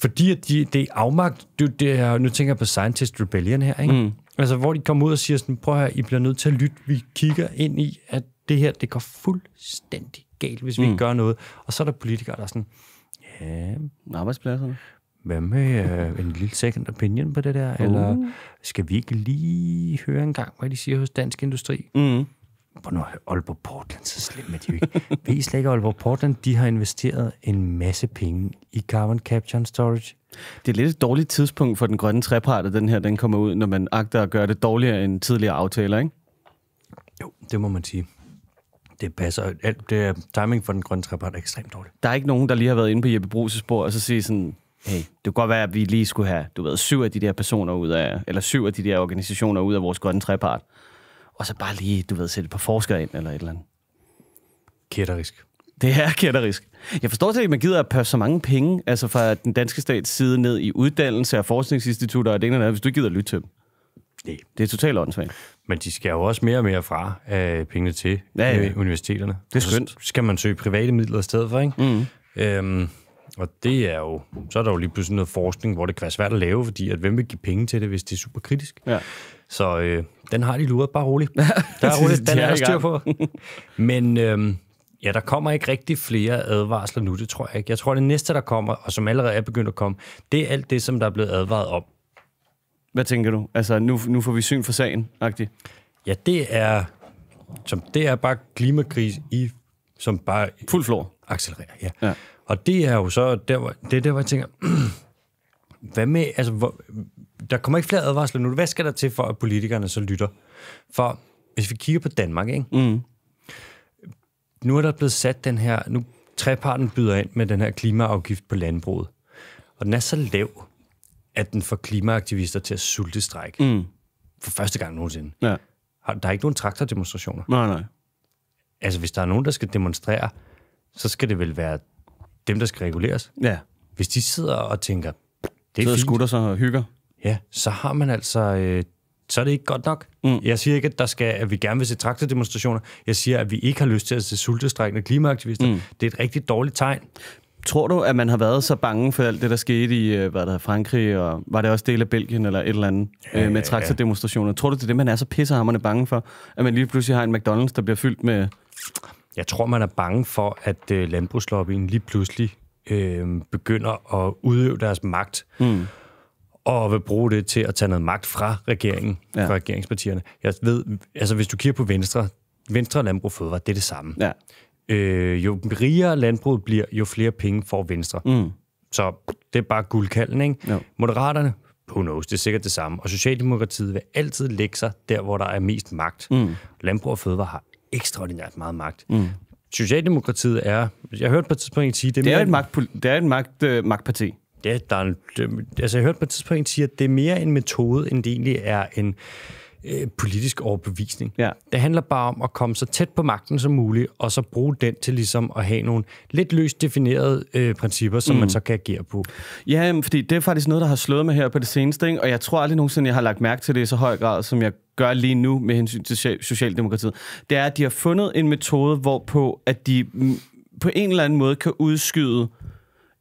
Speaker 1: Fordi at de, det er afmagt. Det, det er, nu tænker jeg på Scientist Rebellion her, ikke? Mm. Altså, hvor de kommer ud og siger sådan, prøv her, I bliver nødt til at lytte. Vi kigger ind i, at det her, det går fuldstændig galt, hvis vi mm. ikke gør noget. Og så er der politikere, der er sådan, Ja, arbejdspladserne. Hvad med øh, en lille second opinion på det der? Uh. Eller skal vi ikke lige høre en gang, hvad de siger hos Dansk Industri? Mm. Hvornår er Aalborg Portland så slemt er de jo ikke? Ved I slet ikke, Aalborg Portland de har investeret en masse penge i carbon capture and storage?
Speaker 2: Det er lidt et dårligt tidspunkt for den grønne trepart, at den her den kommer ud, når man agter at gøre det dårligere end tidligere aftaler, ikke? Jo, det må man sige. Det passer. Alt det, timing for den grønne trepart er ekstremt dårligt. Der er ikke nogen, der lige har været inde på Jeppe Brugs spor, og så siger sådan, hey, det kunne godt være, at vi lige skulle have, du ved, syv af de der personer ud af, eller syv af de der organisationer ud af vores grønne trepart. Og så bare lige, du ved, sætte et par forskere ind, eller et eller andet. Kætterisk. Det er kætterisk. Jeg forstår slet ikke, at man gider at pøre så mange penge, altså fra den danske stats side ned i uddannelse og forskningsinstitutter og det ene eller andet, hvis du ikke gider at lytte til dem. Nej. Det er totalt åndssvagt. Men de skal jo også mere og mere fra øh, pengene til ja, ja. Øh, universiteterne. Det er altså, skønt. Så skal man
Speaker 1: søge private midler i stedet for, ikke? Mm. Øhm, og det er jo, så er der jo lige pludselig noget forskning, hvor det kan være svært at lave, fordi at hvem vil give penge til det, hvis det er super kritisk? Ja. Så øh, den har de luret, bare roligt. [LAUGHS] Der er roligt, den er styr på. Men øhm, ja, der kommer ikke rigtig flere advarsler nu, det tror jeg ikke. Jeg tror, det næste, der kommer, og som allerede er begyndt at komme, det er alt det, som der er blevet advaret om hvad tænker du? Altså, nu, nu får vi syn for sagen, agtigt. Ja, det er, som, det er bare klimakris i, som bare... Fuld flor. Accelererer, ja. ja. Og det er jo så, der, hvor, det er der, hvor jeg tænker, [CLEARS THROAT] hvad med, altså, hvor, der kommer ikke flere advarsler nu. Hvad skal der til, for at politikerne så lytter? For hvis vi kigger på Danmark, ikke? Mm. nu er der blevet sat den her, nu treparten byder ind med den her klimaafgift på landbruget. Og den er så lav, at den får klimaaktivister til at sulte strække. Mm. For første gang nogensinde. Ja. Har, Der er ikke nogen traktordemonstrationer. Nej, nej. Altså, hvis der er nogen, der skal demonstrere, så skal det vel være dem, der skal reguleres. Ja. Hvis de sidder og tænker, det er sidder fint. skutter sig og hygger. Ja, så har man altså... Øh, så er det ikke godt nok. Mm. Jeg siger ikke, at, der skal, at vi gerne vil se traktordemonstrationer. Jeg siger, at vi ikke har lyst til at se sultestrækkende klimaaktivister.
Speaker 2: Mm. Det er et rigtig dårligt tegn. Tror du, at man har været så bange for alt det, der skete i øh, hvad der Frankrig, og var det også del af Belgien eller et eller andet, ja, øh, med traktordemonstrationer? Ja. Tror du, det er det, man er så pissehammerende bange for, at man lige pludselig har en McDonald's, der bliver fyldt med... Jeg tror, man er bange
Speaker 1: for, at øh, landbrugslobbyen lige pludselig øh, begynder at udøve deres magt, mm. og vil bruge det til at tage noget magt fra regeringen, ja. fra regeringspartierne. Jeg ved, altså hvis du kigger på Venstre, Venstre og Landbrug Fødevare, det er det samme. Ja øh, jo rigere landbruget bliver, jo flere penge får Venstre. Mm. Så det er bare guldkalden, ikke? Jo. Moderaterne, who knows, det er sikkert det samme. Og Socialdemokratiet vil altid lægge sig der, hvor der er mest magt. Mm. Landbrug og fødevare har ekstraordinært meget magt. Mm. Socialdemokratiet er, jeg hørt på et tidspunkt sige, det er, det er en et, magt, det er et magt, øh, magtparti. Ja, der er en, det, altså jeg hørt på et tidspunkt sige, at det er mere en metode, end det egentlig er en, Øh, politisk overbevisning. Ja. Det handler bare om at komme så tæt på magten som muligt, og så bruge den til ligesom
Speaker 2: at have nogle lidt løst definerede øh, principper, som mm. man så kan agere på. Ja, fordi det er faktisk noget, der har slået mig her på det seneste, ikke? og jeg tror aldrig nogensinde, jeg har lagt mærke til det i så høj grad, som jeg gør lige nu med hensyn til Socialdemokratiet. Det er, at de har fundet en metode, hvorpå at de på en eller anden måde kan udskyde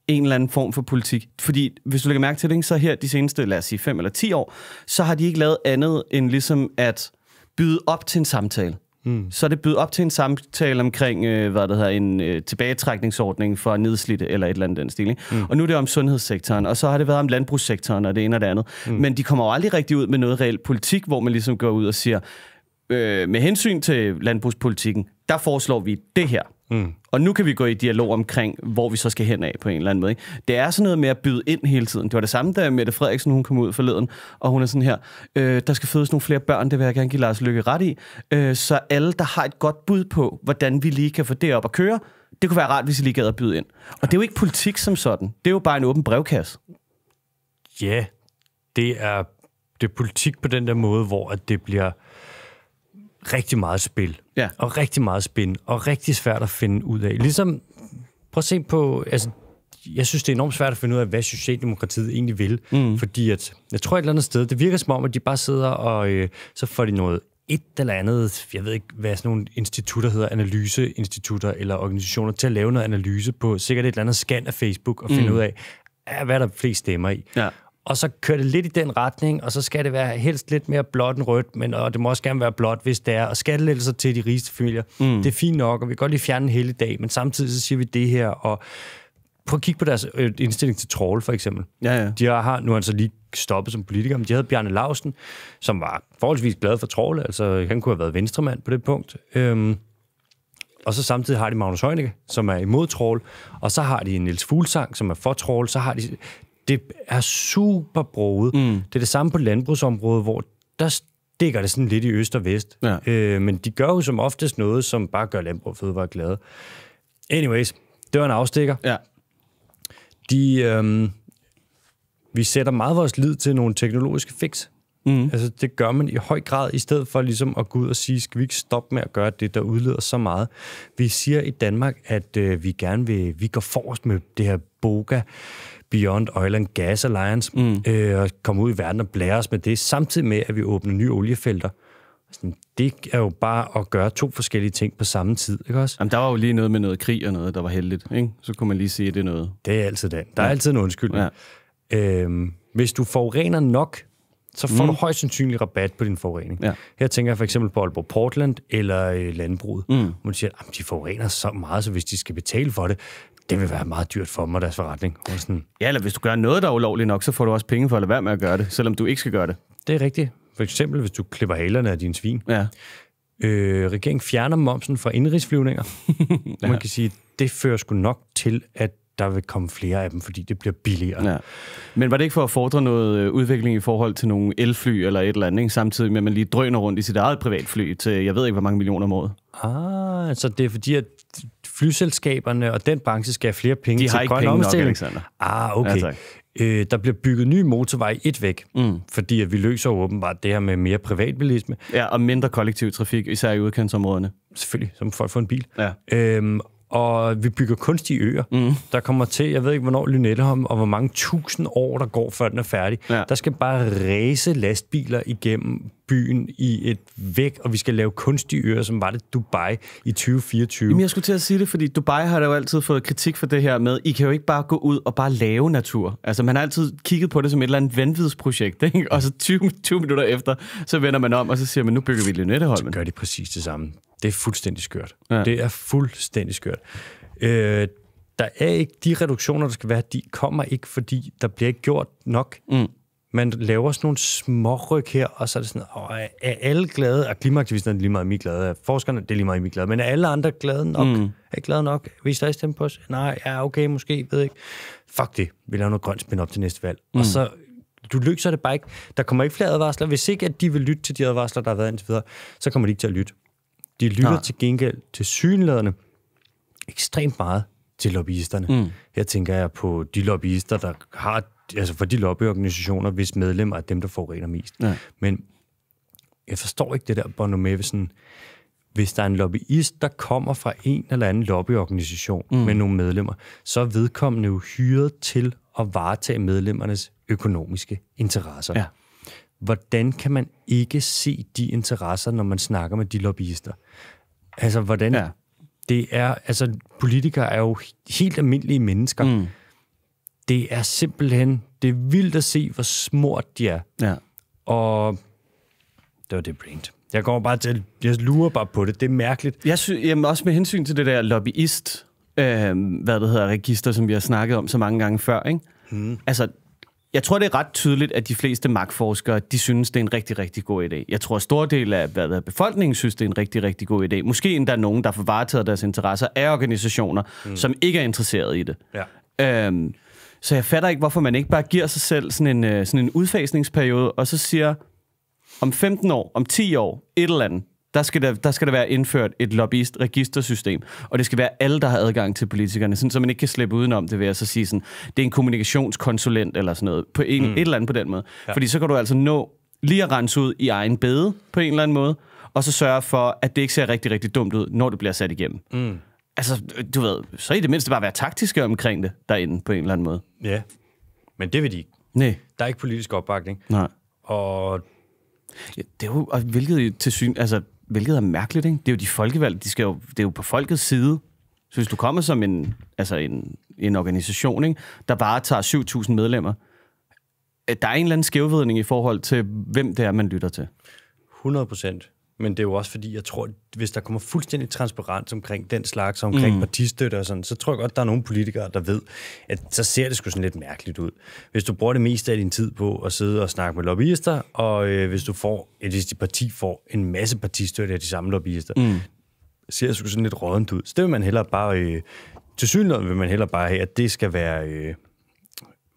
Speaker 2: en eller anden form for politik. Fordi hvis du lægger mærke til det, så her de seneste, lad os sige, 5 eller 10 år, så har de ikke lavet andet end ligesom at byde op til en samtale. Mm. Så det byde op til en samtale omkring øh, hvad det hedder, en øh, tilbagetrækningsordning for nedslidte eller et eller andet den stil. Mm. Og nu er det om sundhedssektoren, og så har det været om landbrugssektoren og det ene og det andet. Mm. Men de kommer jo aldrig rigtig ud med noget reelt politik, hvor man ligesom går ud og siger, øh, med hensyn til landbrugspolitikken, der foreslår vi det her. Mm. Og nu kan vi gå i dialog omkring, hvor vi så skal hen af på en eller anden måde. Ikke? Det er sådan noget med at byde ind hele tiden. Det var det samme, da Mette Frederiksen hun kom ud forleden, og hun er sådan her, øh, der skal fødes nogle flere børn, det vil jeg gerne give Lars Lykke ret i. Øh, så alle, der har et godt bud på, hvordan vi lige kan få det op at køre, det kunne være rart, hvis I lige gad at byde ind. Og det er jo ikke politik som sådan. Det er jo bare en åben brevkasse. Ja, yeah, det er det er politik på den der måde, hvor at det bliver
Speaker 1: rigtig meget spil, ja. og rigtig meget spin, og rigtig svært at finde ud af. Ligesom, prøv at se på, altså, jeg synes, det er enormt svært at finde ud af, hvad Socialdemokratiet egentlig vil, mm. fordi at, jeg tror et eller andet sted, det virker som om, at de bare sidder og øh, så får de noget et eller andet, jeg ved ikke, hvad sådan nogle institutter hedder, analyseinstitutter eller organisationer, til at lave noget analyse på sikkert et eller andet scan af Facebook og finde mm. ud af, ah, hvad er der flest stemmer i. Ja og så kører det lidt i den retning, og så skal det være helst lidt mere blåt end rødt, men, og det må også gerne være blåt, hvis det er, og skattelettelser til de rigeste familier. Mm. Det er fint nok, og vi kan godt lige fjerne en hele dag, men samtidig så siger vi det her, og prøv at kigge på deres øh, indstilling til Troll, for eksempel. Ja, ja. De har, nu er han så lige stoppet som politiker, men de havde Bjarne Lausten, som var forholdsvis glad for Troll, altså han kunne have været venstremand på det punkt. Øhm, og så samtidig har de Magnus Heunicke, som er imod Troll, og så har de Niels Fuglsang, som er for Troll, så har de det er super broet. Mm. Det er det samme på landbrugsområdet, hvor der stikker det sådan lidt i øst og vest. Ja. Øh, men de gør jo som oftest noget, som bare gør landbrug og fødevare glade. Anyways, det var en afstikker. Ja. De, øh, vi sætter meget vores lid til nogle teknologiske fix. Mm. Altså, det gør man i høj grad, i stedet for ligesom at gå ud og sige, skal vi ikke stoppe med at gøre det, der udleder så meget. Vi siger i Danmark, at øh, vi gerne vil, vi går forrest med det her BOGA, Beyond Oil and Gas Alliance, mm. øh, og komme ud i verden og blære os med det, samtidig med, at vi åbner nye oliefelter.
Speaker 2: Det er jo bare at gøre to forskellige ting på samme tid, ikke også? Jamen, der var jo lige noget med noget krig og noget, der var heldigt, ikke? Så kunne man lige sige, at det er noget. Det er altid det. Der er ja. altid en undskyldning. Ja.
Speaker 1: Øhm, hvis du forurener nok, så får mm. du højst sandsynligt rabat på din forurening. Ja. Her tænker jeg for eksempel på Aalborg Portland eller øh, landbruget. Mm. Man siger, at de forurener så meget, så hvis de skal betale for det, det vil være meget dyrt for mig, deres forretning. sådan,
Speaker 2: ja, eller hvis du gør noget, der er ulovligt nok, så får du også penge for at lade være med at gøre det, selvom du ikke skal gøre det. Det er rigtigt. For eksempel, hvis du klipper halerne af dine
Speaker 1: svin. Ja. Øh, regeringen fjerner momsen fra indrigsflyvninger.
Speaker 2: [LAUGHS] ja. Man kan sige, det fører sgu nok til, at der vil komme flere af dem, fordi det bliver billigere. Ja. Men var det ikke for at fordre noget øh, udvikling i forhold til nogle elfly eller et eller andet, ikke? samtidig med, at man lige drøner rundt i sit eget privatfly til, jeg ved ikke, hvor mange millioner om året?
Speaker 1: Ah, så det er fordi, at flyselskaberne og den branche skal have flere penge de har til ikke grøn penge omstilling. Nok,
Speaker 2: Ah, okay. Ja, øh, der bliver
Speaker 1: bygget ny motorvej et væk, mm. fordi at vi løser åbenbart det her med mere privatbilisme. Ja, og mindre kollektiv trafik, især i udkantsområderne. Selvfølgelig, som folk får en bil. Ja. Øhm, og vi bygger kunstige øer, mm. der kommer til, jeg ved ikke, hvornår Lynetteholm, og hvor mange tusind år, der går, før den er færdig. Ja. Der skal bare ræse lastbiler igennem byen i et
Speaker 2: væk, og vi skal lave kunstige øer, som var det Dubai i 2024. Jamen, jeg skulle til at sige det, fordi Dubai har da jo altid fået kritik for det her med, I kan jo ikke bare gå ud og bare lave natur. Altså, man har altid kigget på det som et eller andet vanvidsprojekt, [LAUGHS] ikke? og så 20, 20 minutter efter, så vender man om, og så siger man, nu bygger vi Lynetteholmen. Så gør de præcis det samme. Det er fuldstændig skørt.
Speaker 1: Ja. Det er fuldstændig skørt. Øh, der er ikke de reduktioner, der skal være, de kommer ikke, fordi der bliver ikke gjort nok. Mm man laver sådan nogle småryk her, og så er det sådan, og er alle glade? Og klimaaktivisterne er lige meget mig glade, Er forskerne det er lige meget mig glade, men er alle andre glade nok? Mm. Er glade nok? Vil I stadig stemme på os? Nej, ja, okay, måske, ved ikke. Fuck det, vi laver noget grønt spin op til næste valg. Mm. Og så du løser det bare ikke. Der kommer ikke flere advarsler. Hvis ikke, at de vil lytte til de advarsler, der har været indtil videre, så kommer de ikke til at lytte. De lytter Nej. til gengæld til synlæderne ekstremt meget til lobbyisterne. Mm. Her tænker jeg på de lobbyister, der har altså for de lobbyorganisationer, hvis medlemmer er dem, der forurener mest. Ja. Men jeg forstår ikke det der Bono med, hvis der er en lobbyist, der kommer fra en eller anden lobbyorganisation mm. med nogle medlemmer, så er vedkommende jo hyret til at varetage medlemmernes økonomiske interesser. Ja. Hvordan kan man ikke se de interesser, når man snakker med de lobbyister? Altså, hvordan... Ja. Det er... Altså, politikere er jo helt almindelige mennesker, mm det er simpelthen, det er vildt at se, hvor smurt de er. Ja. Og det var det braint.
Speaker 2: Jeg går bare til, jeg lurer bare på det, det er mærkeligt. Jeg synes, jamen også med hensyn til det der lobbyist, øh, hvad det hedder, register, som vi har snakket om så mange gange før, ikke? Hmm. Altså, jeg tror, det er ret tydeligt, at de fleste magtforskere, de synes, det er en rigtig, rigtig god idé. Jeg tror, at stor del af hvad der, befolkningen synes, det er en rigtig, rigtig god idé. Måske endda nogen, der får varetaget deres interesser af organisationer, mm. som ikke er interesseret i det. Ja. Øhm, så jeg fatter ikke, hvorfor man ikke bare giver sig selv sådan en, øh, sådan en udfasningsperiode, og så siger, om 15 år, om 10 år, et eller andet, der skal der, der, skal der være indført et lobbyist-registersystem, og det skal være alle, der har adgang til politikerne, sådan, så man ikke kan slippe udenom det ved at så sige, sådan, det er en kommunikationskonsulent eller sådan noget, på en, mm. et eller andet på den måde. Ja. Fordi så kan du altså nå lige at rense ud i egen bede på en eller anden måde, og så sørge for, at det ikke ser rigtig, rigtig dumt ud, når det bliver sat igennem. Mm. Altså, du ved, så i det mindste bare være taktiske omkring det derinde på en eller anden måde. Ja, men det vil de ikke. Nej.
Speaker 1: Der er ikke politisk opbakning.
Speaker 2: Nej. Og... Ja, det er jo, og hvilket til syn, altså, hvilket er mærkeligt, ikke? Det er jo de folkevalgte, de skal jo, det er jo på folkets side. Så hvis du kommer som en, altså en, en organisation, ikke? der bare tager 7.000 medlemmer, øh, der er en eller anden skævvedning i forhold til, hvem det er, man lytter til. 100 procent. Men det er jo også fordi, jeg tror, hvis der kommer fuldstændig transparens omkring den slags, omkring mm. partistøtte
Speaker 1: og sådan, så tror jeg godt, der er nogle politikere, der ved, at så ser det sgu sådan lidt mærkeligt ud. Hvis du bruger det meste af din tid på at sidde og snakke med lobbyister, og øh, hvis du får, et, hvis dit parti får en masse partistøtte af de samme lobbyister, mm. ser det sgu sådan lidt rådent ud. Så det vil man hellere bare, øh, til synligheden vil man hellere bare have, at det skal være øh,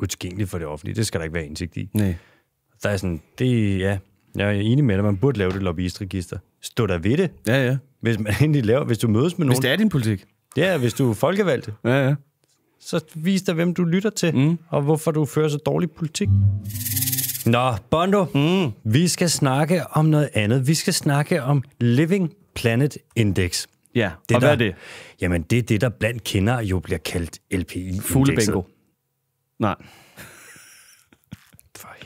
Speaker 1: utilgængeligt for det offentlige. Det skal der ikke være indsigt i. Nej. Der er sådan, det, ja, jeg er enig med dig, man burde lave det lobbyistregister. Stå der ved det. Ja, ja. Hvis, man [LAUGHS] endelig laver, hvis du mødes med nogen. Hvis det er din politik. Ja, hvis du er folkevalgt. Ja, ja. Så vis dig, hvem du lytter til, mm. og hvorfor du fører så dårlig politik. Nå, Bondo, mm. vi skal snakke om noget andet. Vi skal snakke om Living Planet Index. Ja, det, og der, hvad er det? Jamen, det er det, der blandt kender jo bliver kaldt LPI-indekset. Fuglebingo. Nej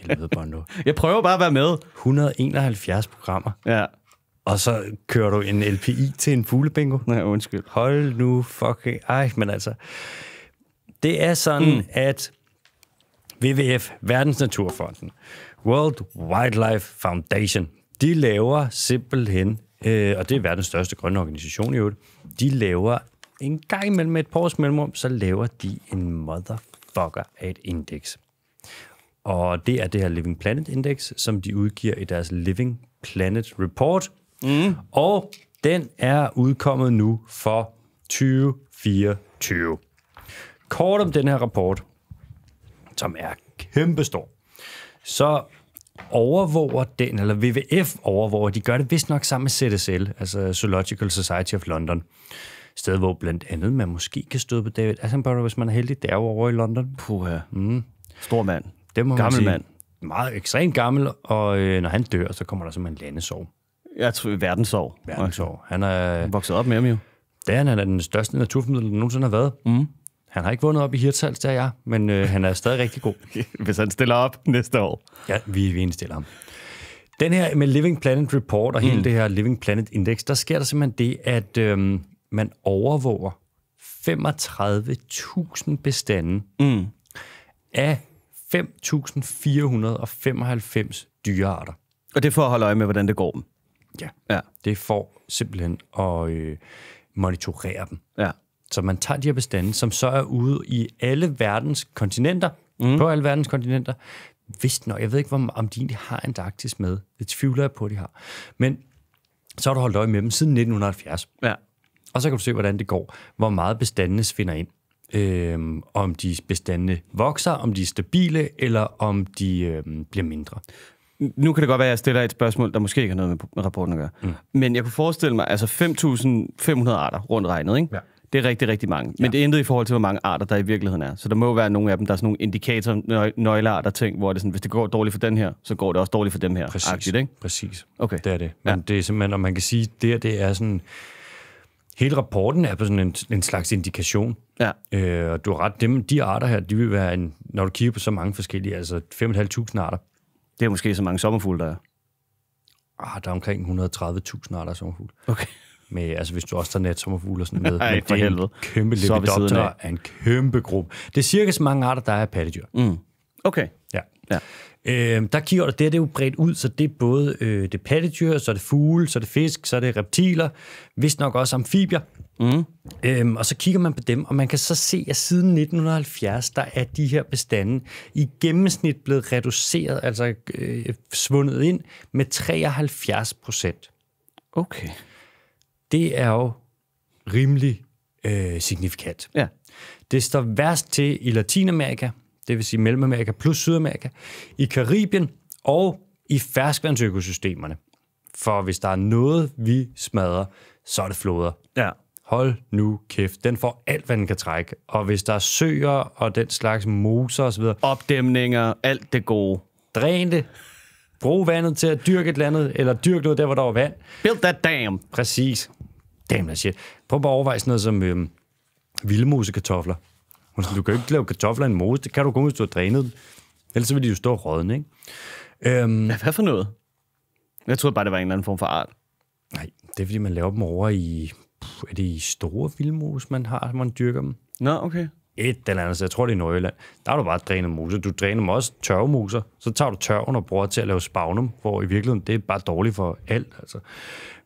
Speaker 2: helvede, Bondo. [LAUGHS] jeg prøver bare at være med.
Speaker 1: 171
Speaker 2: programmer. Ja.
Speaker 1: Og så kører du en LPI til en fuglebingo. Nej, undskyld. Hold nu fucking... Ej, men altså... Det er sådan, mm. at WWF, Verdens Naturfonden, World Wildlife Foundation, de laver simpelthen, øh, og det er verdens største grønne organisation i øvrigt, de laver en gang imellem et par års mellemrum, så laver de en motherfucker af et indeks. Og det er det her Living Planet Index, som de udgiver i deres Living Planet Report. Mm. Og den er udkommet nu for 2024. Kort om den her rapport, som er kæmpestor, så overvåger den, eller WWF overvåger, de gør det vist nok sammen med CSL, altså Zoological Society of London, sted hvor blandt andet man måske kan støde på David Attenborough, hvis man er heldig, derovre over i London. Puh, ja. mm. stor mand. Det må gammel man sige. mand. Meget ekstremt gammel, og øh, når han dør, så kommer der simpelthen landesorg. Jeg tror, verdenssorg. Verdenssorg. Han er... Vokset op med ham jo. Det er han, er den største naturformidler, der nogensinde har været. Mm. Han har ikke vundet op i Hirtshals, der er jeg, men øh, han er stadig rigtig god. [LAUGHS] Hvis han stiller op næste år. Ja, vi, vi indstiller ham. Den her med Living Planet Report og mm. hele det her Living Planet Index, der sker der simpelthen det, at øh, man overvåger 35.000 bestande mm. af 5.495 dyrearter. Og det er for at holde øje med, hvordan det går dem? Ja, ja. det får simpelthen at øh, monitorere dem. Ja. Så man tager de her bestande, som så er ude i alle verdens kontinenter, mm. på alle verdens kontinenter. Vist nok, jeg ved ikke, om de egentlig har Antarktis med. Det tvivler jeg på, at de har. Men så har du holdt øje med dem siden 1970. Ja. Og så kan du se, hvordan det går, hvor meget bestandene svinder ind øh, om de bestandene vokser, om de er stabile, eller
Speaker 2: om de øh, bliver mindre. Nu kan det godt være, at jeg stiller et spørgsmål, der måske ikke har noget med rapporten at gøre. Mm. Men jeg kunne forestille mig, altså 5.500 arter rundt regnet, ikke? Ja. Det er rigtig, rigtig mange. Men ja. det er intet i forhold til, hvor mange arter der i virkeligheden er. Så der må være nogle af dem, der er sådan nogle indikator, nøglearter ting, hvor det er sådan, hvis det går dårligt for den her, så går det også dårligt for dem her. Præcis, agtigt, ikke? præcis. Okay. Det er det. Men ja. det er simpelthen, om man kan sige, det det er sådan Hele rapporten er på sådan en, en slags indikation.
Speaker 1: Ja. Øh, og du har ret, dem, de arter her, de vil være, en, når du kigger på så mange forskellige, altså 5.500 arter. Det er måske så mange sommerfugle, der er. Ah, der er omkring 130.000 arter af sommerfugle. Okay. Med, altså hvis du også tager natsommerfugle og sådan med. Nej, [LAUGHS] Men for det er helvede. en kæmpe lepidopter af en kæmpe gruppe. Det er cirka så mange arter, der er af pattedyr. Mm. Okay. Ja. Øhm, der kigger det, det er jo bredt ud, så det er både øh, det pattedyr, så er det fugle, så er det fisk, så er det reptiler, vist nok også amfibier. Mm. Øhm, og så kigger man på dem, og man kan så se, at siden 1970, der er de her bestande i gennemsnit blevet reduceret, altså øh, svundet ind med 73 procent. Okay. Det er jo rimelig øh, signifikant. Ja. Det står værst til i Latinamerika, det vil sige Mellemamerika plus Sydamerika, i Karibien og i ferskvandsøkosystemerne. For hvis der er noget, vi smadrer, så er det floder. Ja. Hold nu kæft. Den får alt, hvad den kan trække. Og hvis der er søer og den slags moser osv. Opdæmninger, alt det gode. Dræn det. Brug vandet til at dyrke et eller andet, eller dyrke noget der, hvor der var vand. Build that dam. Præcis. Damn that shit. Prøv bare at overveje sådan noget som øhm, vildmosekartofler. Hun sagde, du kan jo ikke lave kartofler i en mose, det kan du kun, hvis du har drænet dem. Ellers så vil de jo stå og rådne, ikke? Øhm, ja, hvad for noget? Jeg troede bare, det var en eller anden form for art. Nej, det er fordi, man laver dem over i... Pff, er det i store vildmos, man har, man dyrker dem? Nå, okay. Et eller andet, så jeg tror, det er i Nøjeland. Der har du bare drænet mose. Du dræner dem også tørvemoser. Så tager du tørven og bruger til at lave spagnum, hvor i virkeligheden, det er bare dårligt for alt. Altså.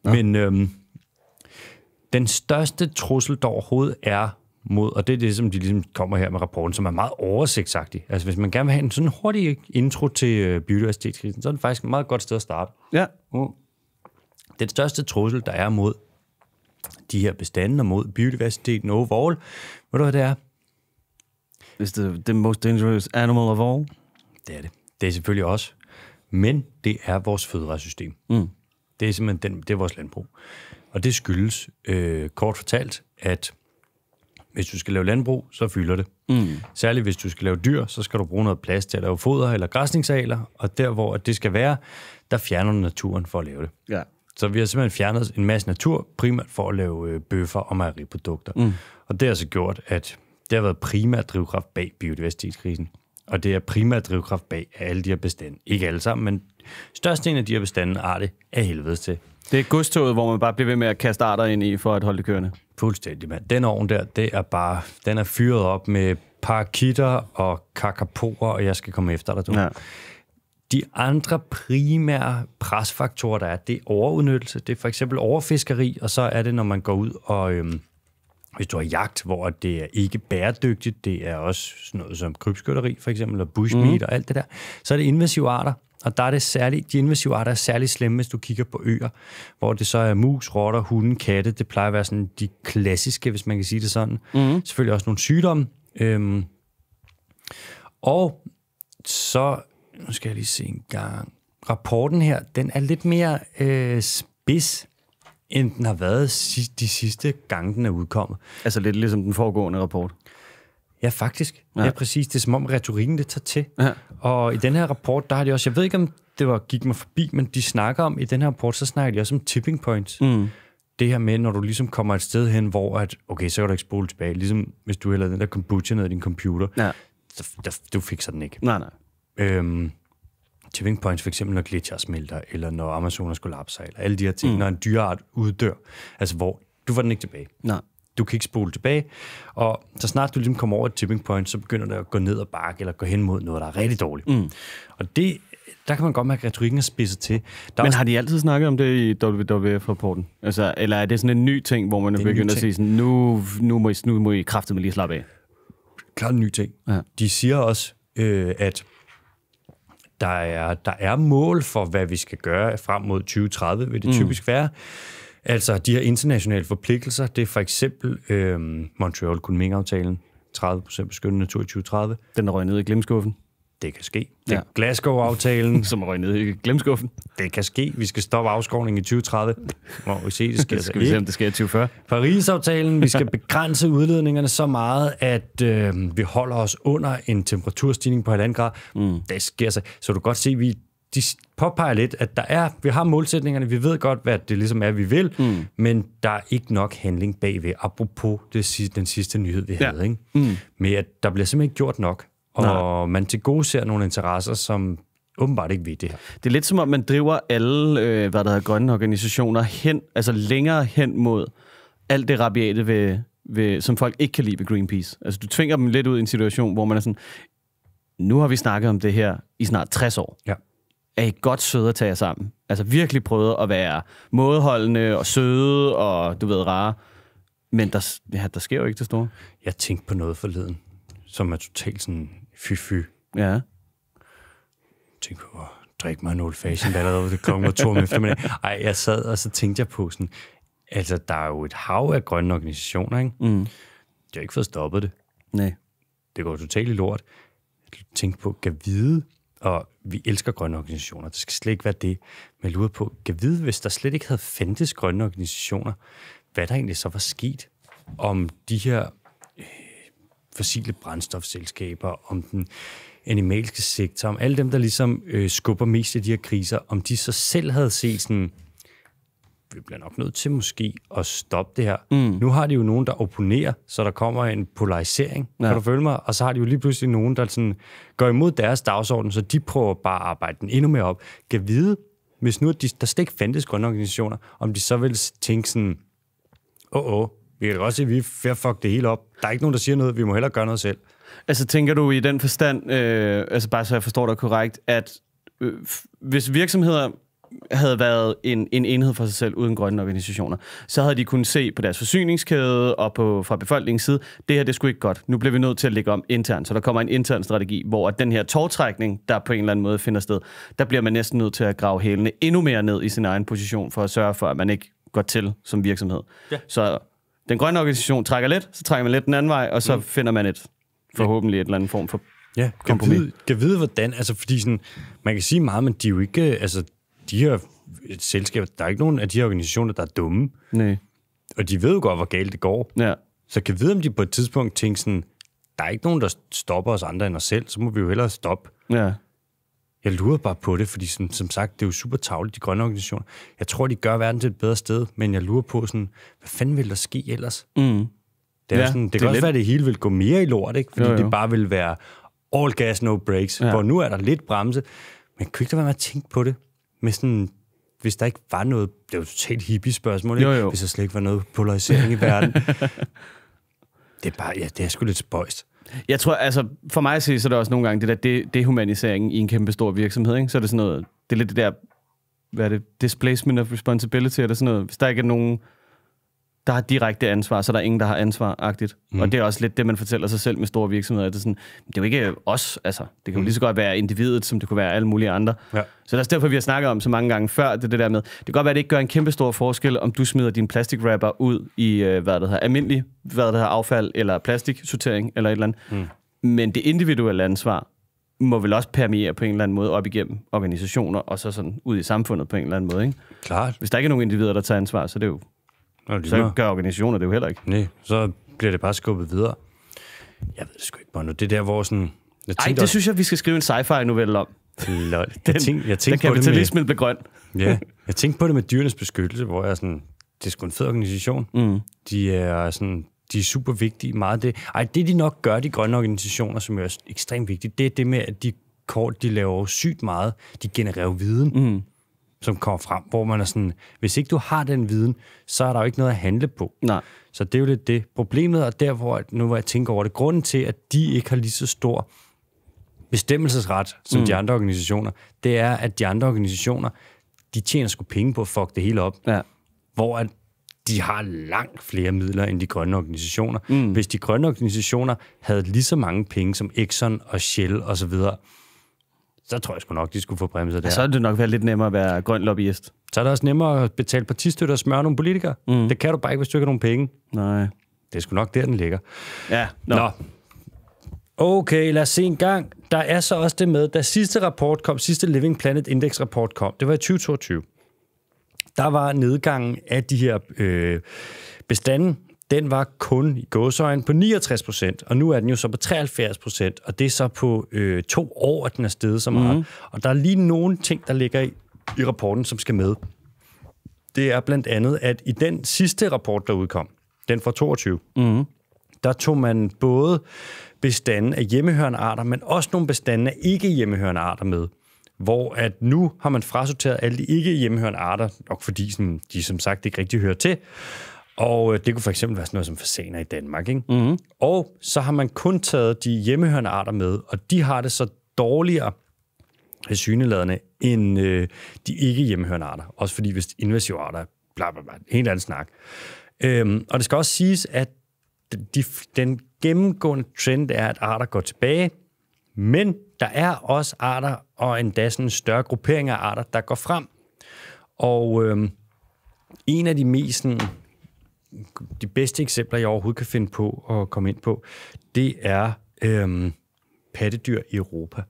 Speaker 1: Nå. Men øhm, den største trussel, der overhovedet er mod, og det er det, som de ligesom kommer her med rapporten, som er meget oversigtsagtig. Altså hvis man gerne vil have en sådan hurtig intro til øh, biodiversitetskrisen, så er det faktisk et meget godt sted at starte. Ja. Mm. Den største trussel, der er mod de her bestande og mod biodiversiteten overall, ved du hvad det er? Is the, the most dangerous animal of all. Det er det. Det er selvfølgelig også. Men det er vores fødevaresystem. Mm. Det er simpelthen den, det er vores landbrug. Og det skyldes øh, kort fortalt, at hvis du skal lave landbrug, så fylder det. Mm. Særligt hvis du skal lave dyr, så skal du bruge noget plads til at lave foder eller græsningsaler, og der, hvor det skal være, der fjerner du naturen for at lave det. Ja. Så vi har simpelthen fjernet en masse natur, primært for at lave øh, bøffer og mejeriprodukter. Mm. Og det har så gjort, at det har været primært drivkraft bag biodiversitetskrisen. Og det er primært drivkraft bag
Speaker 2: alle de her bestande. Ikke alle sammen, men størstedelen af de her bestande er det af helvede til. Det er godstoget, hvor man bare bliver ved med at kaste arter ind i, for at holde det kørende. Fuldstændig, mand. Den ovn der, det er bare,
Speaker 1: den er fyret op med parakitter og kakapoer, og jeg skal komme efter dig, du. Ja. De andre primære presfaktorer, der er, det er overudnyttelse, det er for eksempel overfiskeri, og så er det, når man går ud og... Øhm, hvis du har jagt, hvor det er ikke bæredygtigt, det er også sådan noget som krybskytteri for eksempel, og bushmeat mm. og alt det der, så er det invasive arter. Og der er det særligt, de invasive arter er særligt slemme, hvis du kigger på øer, hvor det så er mus, rotter, hunde, katte. Det plejer at være sådan de klassiske, hvis man kan sige det sådan. Mm. Selvfølgelig også nogle sygdomme. Øhm, og så, nu skal jeg lige se en gang. Rapporten her, den er lidt mere øh, spids, end den har været de sidste gange, den er udkommet. Altså lidt ligesom den foregående rapport? Ja, faktisk. Ja, er præcis. Det er som om retorikken det tager til. Ja. Og i den her rapport, der har de også, jeg ved ikke om det var, gik mig forbi, men de snakker om, i den her rapport, så snakker de også om tipping points. Mm. Det her med, når du ligesom kommer et sted hen, hvor at, okay, så kan du ikke spole tilbage. Ligesom hvis du hælder den der kombucha ned i din computer, ja. så, der, du fikser den ikke. Nej, nej. Øhm, tipping points, for eksempel når glitcher smelter, eller når Amazonas kollapser, eller alle de her ting, mm. når en dyreart uddør, altså hvor du får den ikke tilbage. Nej du kan ikke spole tilbage. Og så snart du ligesom kommer over et tipping point, så begynder det at gå ned og bakke, eller gå hen mod noget, der er rigtig dårligt. Mm.
Speaker 2: Og det, der kan man godt mærke, at retorikken er spidset til. Der Men også... har de altid snakket om det i WWF-rapporten? Altså, eller er det sådan en ny ting, hvor man er at sige sådan, nu, nu må I, nu må I kraftigt lige slappe af? Klart en ny ting. Ja. De siger også, øh, at
Speaker 1: der er, der er mål for, hvad vi skal gøre frem mod 2030, vil det mm. typisk være. Altså, de her internationale forpligtelser, det er for eksempel øh, Montreal Kunming-aftalen, 30% beskyttet natur i 2030. Den er røget ned i glemskuffen. Det kan ske. Det ja. Glasgow-aftalen. [LAUGHS] som er røget ned i glemskuffen. Det kan ske. Vi skal stoppe afskovningen i 2030. Må vi se, det [LAUGHS] sker. skal vi se, om det sker i 2040. Paris-aftalen. Vi skal begrænse udledningerne så meget, at øh, vi holder os under en temperaturstigning på 1,5 grad. Mm. Det sker sig. Så du kan godt se, at vi de påpeger lidt, at der er, vi har målsætningerne, vi ved godt, hvad det ligesom er, vi vil, mm. men der er ikke nok handling bagved, apropos det, den sidste nyhed, vi ja. havde, ikke? Mm. med at der bliver simpelthen ikke gjort nok, og Nej. man til gode ser nogle interesser,
Speaker 2: som åbenbart ikke ved det her. Det er lidt som om, man driver alle, øh, hvad der hedder, grønne organisationer hen, altså længere hen mod alt det rabiate, ved, ved, som folk ikke kan lide ved Greenpeace. Altså, du tvinger dem lidt ud i en situation, hvor man er sådan, nu har vi snakket om det her i snart 60 år. Ja er I godt søde at tage jer sammen. Altså virkelig prøvet at være mådeholdende og søde og du ved, rare. Men der, ja, der sker jo ikke det store. Jeg tænkte på noget forleden, som er totalt sådan fy-fy. Ja.
Speaker 1: Tænk på, drikke mig en old der allerede det klokken var to om eftermiddag. [LAUGHS] Ej, jeg sad, og så tænkte jeg på sådan, altså, der er jo et hav af grønne organisationer, ikke? Mm. Jeg har ikke fået stoppet det. Nej. Det går totalt i lort. Tænk tænkte på, kan vide, og vi elsker grønne organisationer. Det skal slet ikke være det, man lurer på. Kan vide, hvis der slet ikke havde fandtes grønne organisationer, hvad der egentlig så var sket om de her øh, fossile brændstofselskaber, om den animalske sektor, om alle dem, der ligesom øh, skubber mest i de her kriser, om de så selv havde set sådan, vi bliver nok nødt til måske at stoppe det her. Mm. Nu har de jo nogen, der opponerer, så der kommer en polarisering, ja. kan du følge mig? Og så har de jo lige pludselig nogen, der sådan går imod deres dagsorden, så de prøver bare at arbejde den endnu mere op. Kan vide, hvis nu de, der slet ikke fandtes grønne organisationer, om
Speaker 2: de så ville tænke sådan, åh, oh, oh, vi kan også se, at vi er fuck det hele op. Der er ikke nogen, der siger noget, vi må hellere gøre noget selv. Altså tænker du i den forstand, øh, altså bare så jeg forstår dig korrekt, at øh, hvis virksomheder havde været en, en enhed for sig selv uden grønne organisationer, så havde de kunnet se på deres forsyningskæde og på, fra befolkningens side, det her det skulle ikke godt. Nu bliver vi nødt til at lægge om internt. Så der kommer en intern strategi, hvor at den her tårtrækning, der på en eller anden måde finder sted, der bliver man næsten nødt til at grave hælene endnu mere ned i sin egen position for at sørge for, at man ikke går til som virksomhed. Ja. Så den grønne organisation trækker lidt, så trækker man lidt den anden vej, og så mm. finder man et forhåbentlig et eller andet form for Ja, kan vide, kan vide hvordan, altså fordi
Speaker 1: sådan, man kan sige meget, men de er jo ikke, altså de her øh, selskaber, der er ikke nogen af de her organisationer, der er dumme. Nej. Og de ved jo godt, hvor galt det går. Ja. Så kan vi vide, om de på et tidspunkt tænker sådan, der er ikke nogen, der stopper os andre end os selv, så må vi jo hellere stoppe. Ja. Jeg lurer bare på det, fordi sådan, som sagt, det er jo super tavligt, de grønne organisationer. Jeg tror, de gør verden til et bedre sted, men jeg lurer på sådan, hvad fanden vil der ske ellers?
Speaker 2: Mm. Det, er ja, sådan, det, det kan også lidt... være, at det
Speaker 1: hele vil gå mere i lort, ikke? fordi jo, jo. det bare vil være all gas, no breaks, ja. hvor nu er der lidt bremse. Men kan ikke være med at tænke på det? med sådan hvis der ikke var noget, det er jo totalt hippie spørgsmål, ikke? Jo, jo. hvis der
Speaker 2: slet ikke var noget polarisering i verden. [LAUGHS] Det er bare, ja, det er sgu lidt spøjst. Jeg tror, altså, for mig at se, så er det også nogle gange det der de- dehumanisering i en kæmpe stor virksomhed, ikke? Så er det sådan noget, det er lidt det der, hvad er det, displacement of responsibility, eller sådan noget. Hvis der ikke er nogen der har direkte ansvar, så der er ingen, der har ansvar-agtigt. Mm. Og det er også lidt det, man fortæller sig selv med store virksomheder. Det er, sådan, det er jo ikke os, altså. Det kan jo mm. lige så godt være individet, som det kunne være alle mulige andre. Ja. Så det er også derfor, vi har snakket om så mange gange før, det, det der med, det kan godt være, at det ikke gør en kæmpe stor forskel, om du smider din plastikrapper ud i, øh, hvad det hedder, almindelig, hvad det hedder, affald, eller plastiksortering, eller et eller andet. Mm. Men det individuelle ansvar, må vel også permeere på en eller anden måde op igennem organisationer, og så sådan ud i samfundet på en eller anden måde, ikke? Klart. Hvis der ikke er nogen individer, der tager ansvar, så er det jo så gør organisationer det jo heller ikke. Nej, så bliver det bare skubbet videre. Jeg ved det sgu ikke, Bono. Det er der, hvor sådan... Jeg Ej, det også... synes jeg, vi skal skrive en sci-fi-novelle om. Lol. Den, jeg tænkte, jeg tænkte den kapitalismen med... blev grøn. ja, jeg
Speaker 1: tænkte på det med dyrenes beskyttelse, hvor jeg sådan... Det er sgu en fed organisation. Mm. De er sådan... De er super vigtige. Meget det. Ej, det de nok gør, de grønne organisationer, som er ekstremt vigtige, det er det med, at de kort, de laver sygt meget. De genererer viden. Mm som kommer frem, hvor man er sådan, hvis ikke du har den viden, så er der jo ikke noget at handle på. Nej. Så det er jo lidt det. Problemet er der, hvor, nu hvor jeg tænker over det, grunden til, at de ikke har lige så stor bestemmelsesret som mm. de andre organisationer, det er, at de andre organisationer, de tjener sgu penge på at fuck det hele op. Ja. Hvor at de har langt flere midler end de grønne organisationer. Mm. Hvis de grønne organisationer havde lige så mange penge som Exxon og Shell osv., og så videre, så tror jeg sgu nok, de skulle få bremset det ja, Så er det nok være lidt nemmere at være grøn lobbyist. Så er det også nemmere at betale partistøtte og smøre nogle politikere. Mm. Det kan du bare ikke, hvis du ikke har nogen penge. Nej. Det er sgu nok der, den ligger. Ja, no. Nå. Okay, lad os se en gang. Der er så også det med, da sidste rapport kom, sidste Living Planet Index rapport kom, det var i 2022, der var nedgangen af de her øh, bestanden den var kun i gåsøjen på 69 procent, og nu er den jo så på 73 procent, og det er så på øh, to år, at den er steget så meget. Mm. Og der er lige nogle ting, der ligger i, i rapporten, som skal med. Det er blandt andet, at i den sidste rapport, der udkom, den fra 22, mm. der tog man både bestanden af hjemmehørende arter, men også nogle bestande af ikke hjemmehørende arter med hvor at nu har man frasorteret alle de ikke hjemmehørende arter, nok fordi sådan, de som sagt ikke rigtig hører til. Og øh, det kunne for eksempel være sådan noget som fasaner i Danmark. Ikke? Mm-hmm. Og så har man kun taget de hjemmehørende arter med, og de har det så dårligere syneladende end øh, de ikke hjemmehørende arter. Også fordi hvis invasive arter bla bla bla, helt anden snak. Øhm, og det skal også siges, at de, den gennemgående trend er, at arter går tilbage, men der er også arter, og endda sådan en større gruppering af arter, der går frem. Og øhm, en af de mest de bedste eksempler, jeg overhovedet kan finde på at komme ind på, det er øhm, pattedyr i Europa.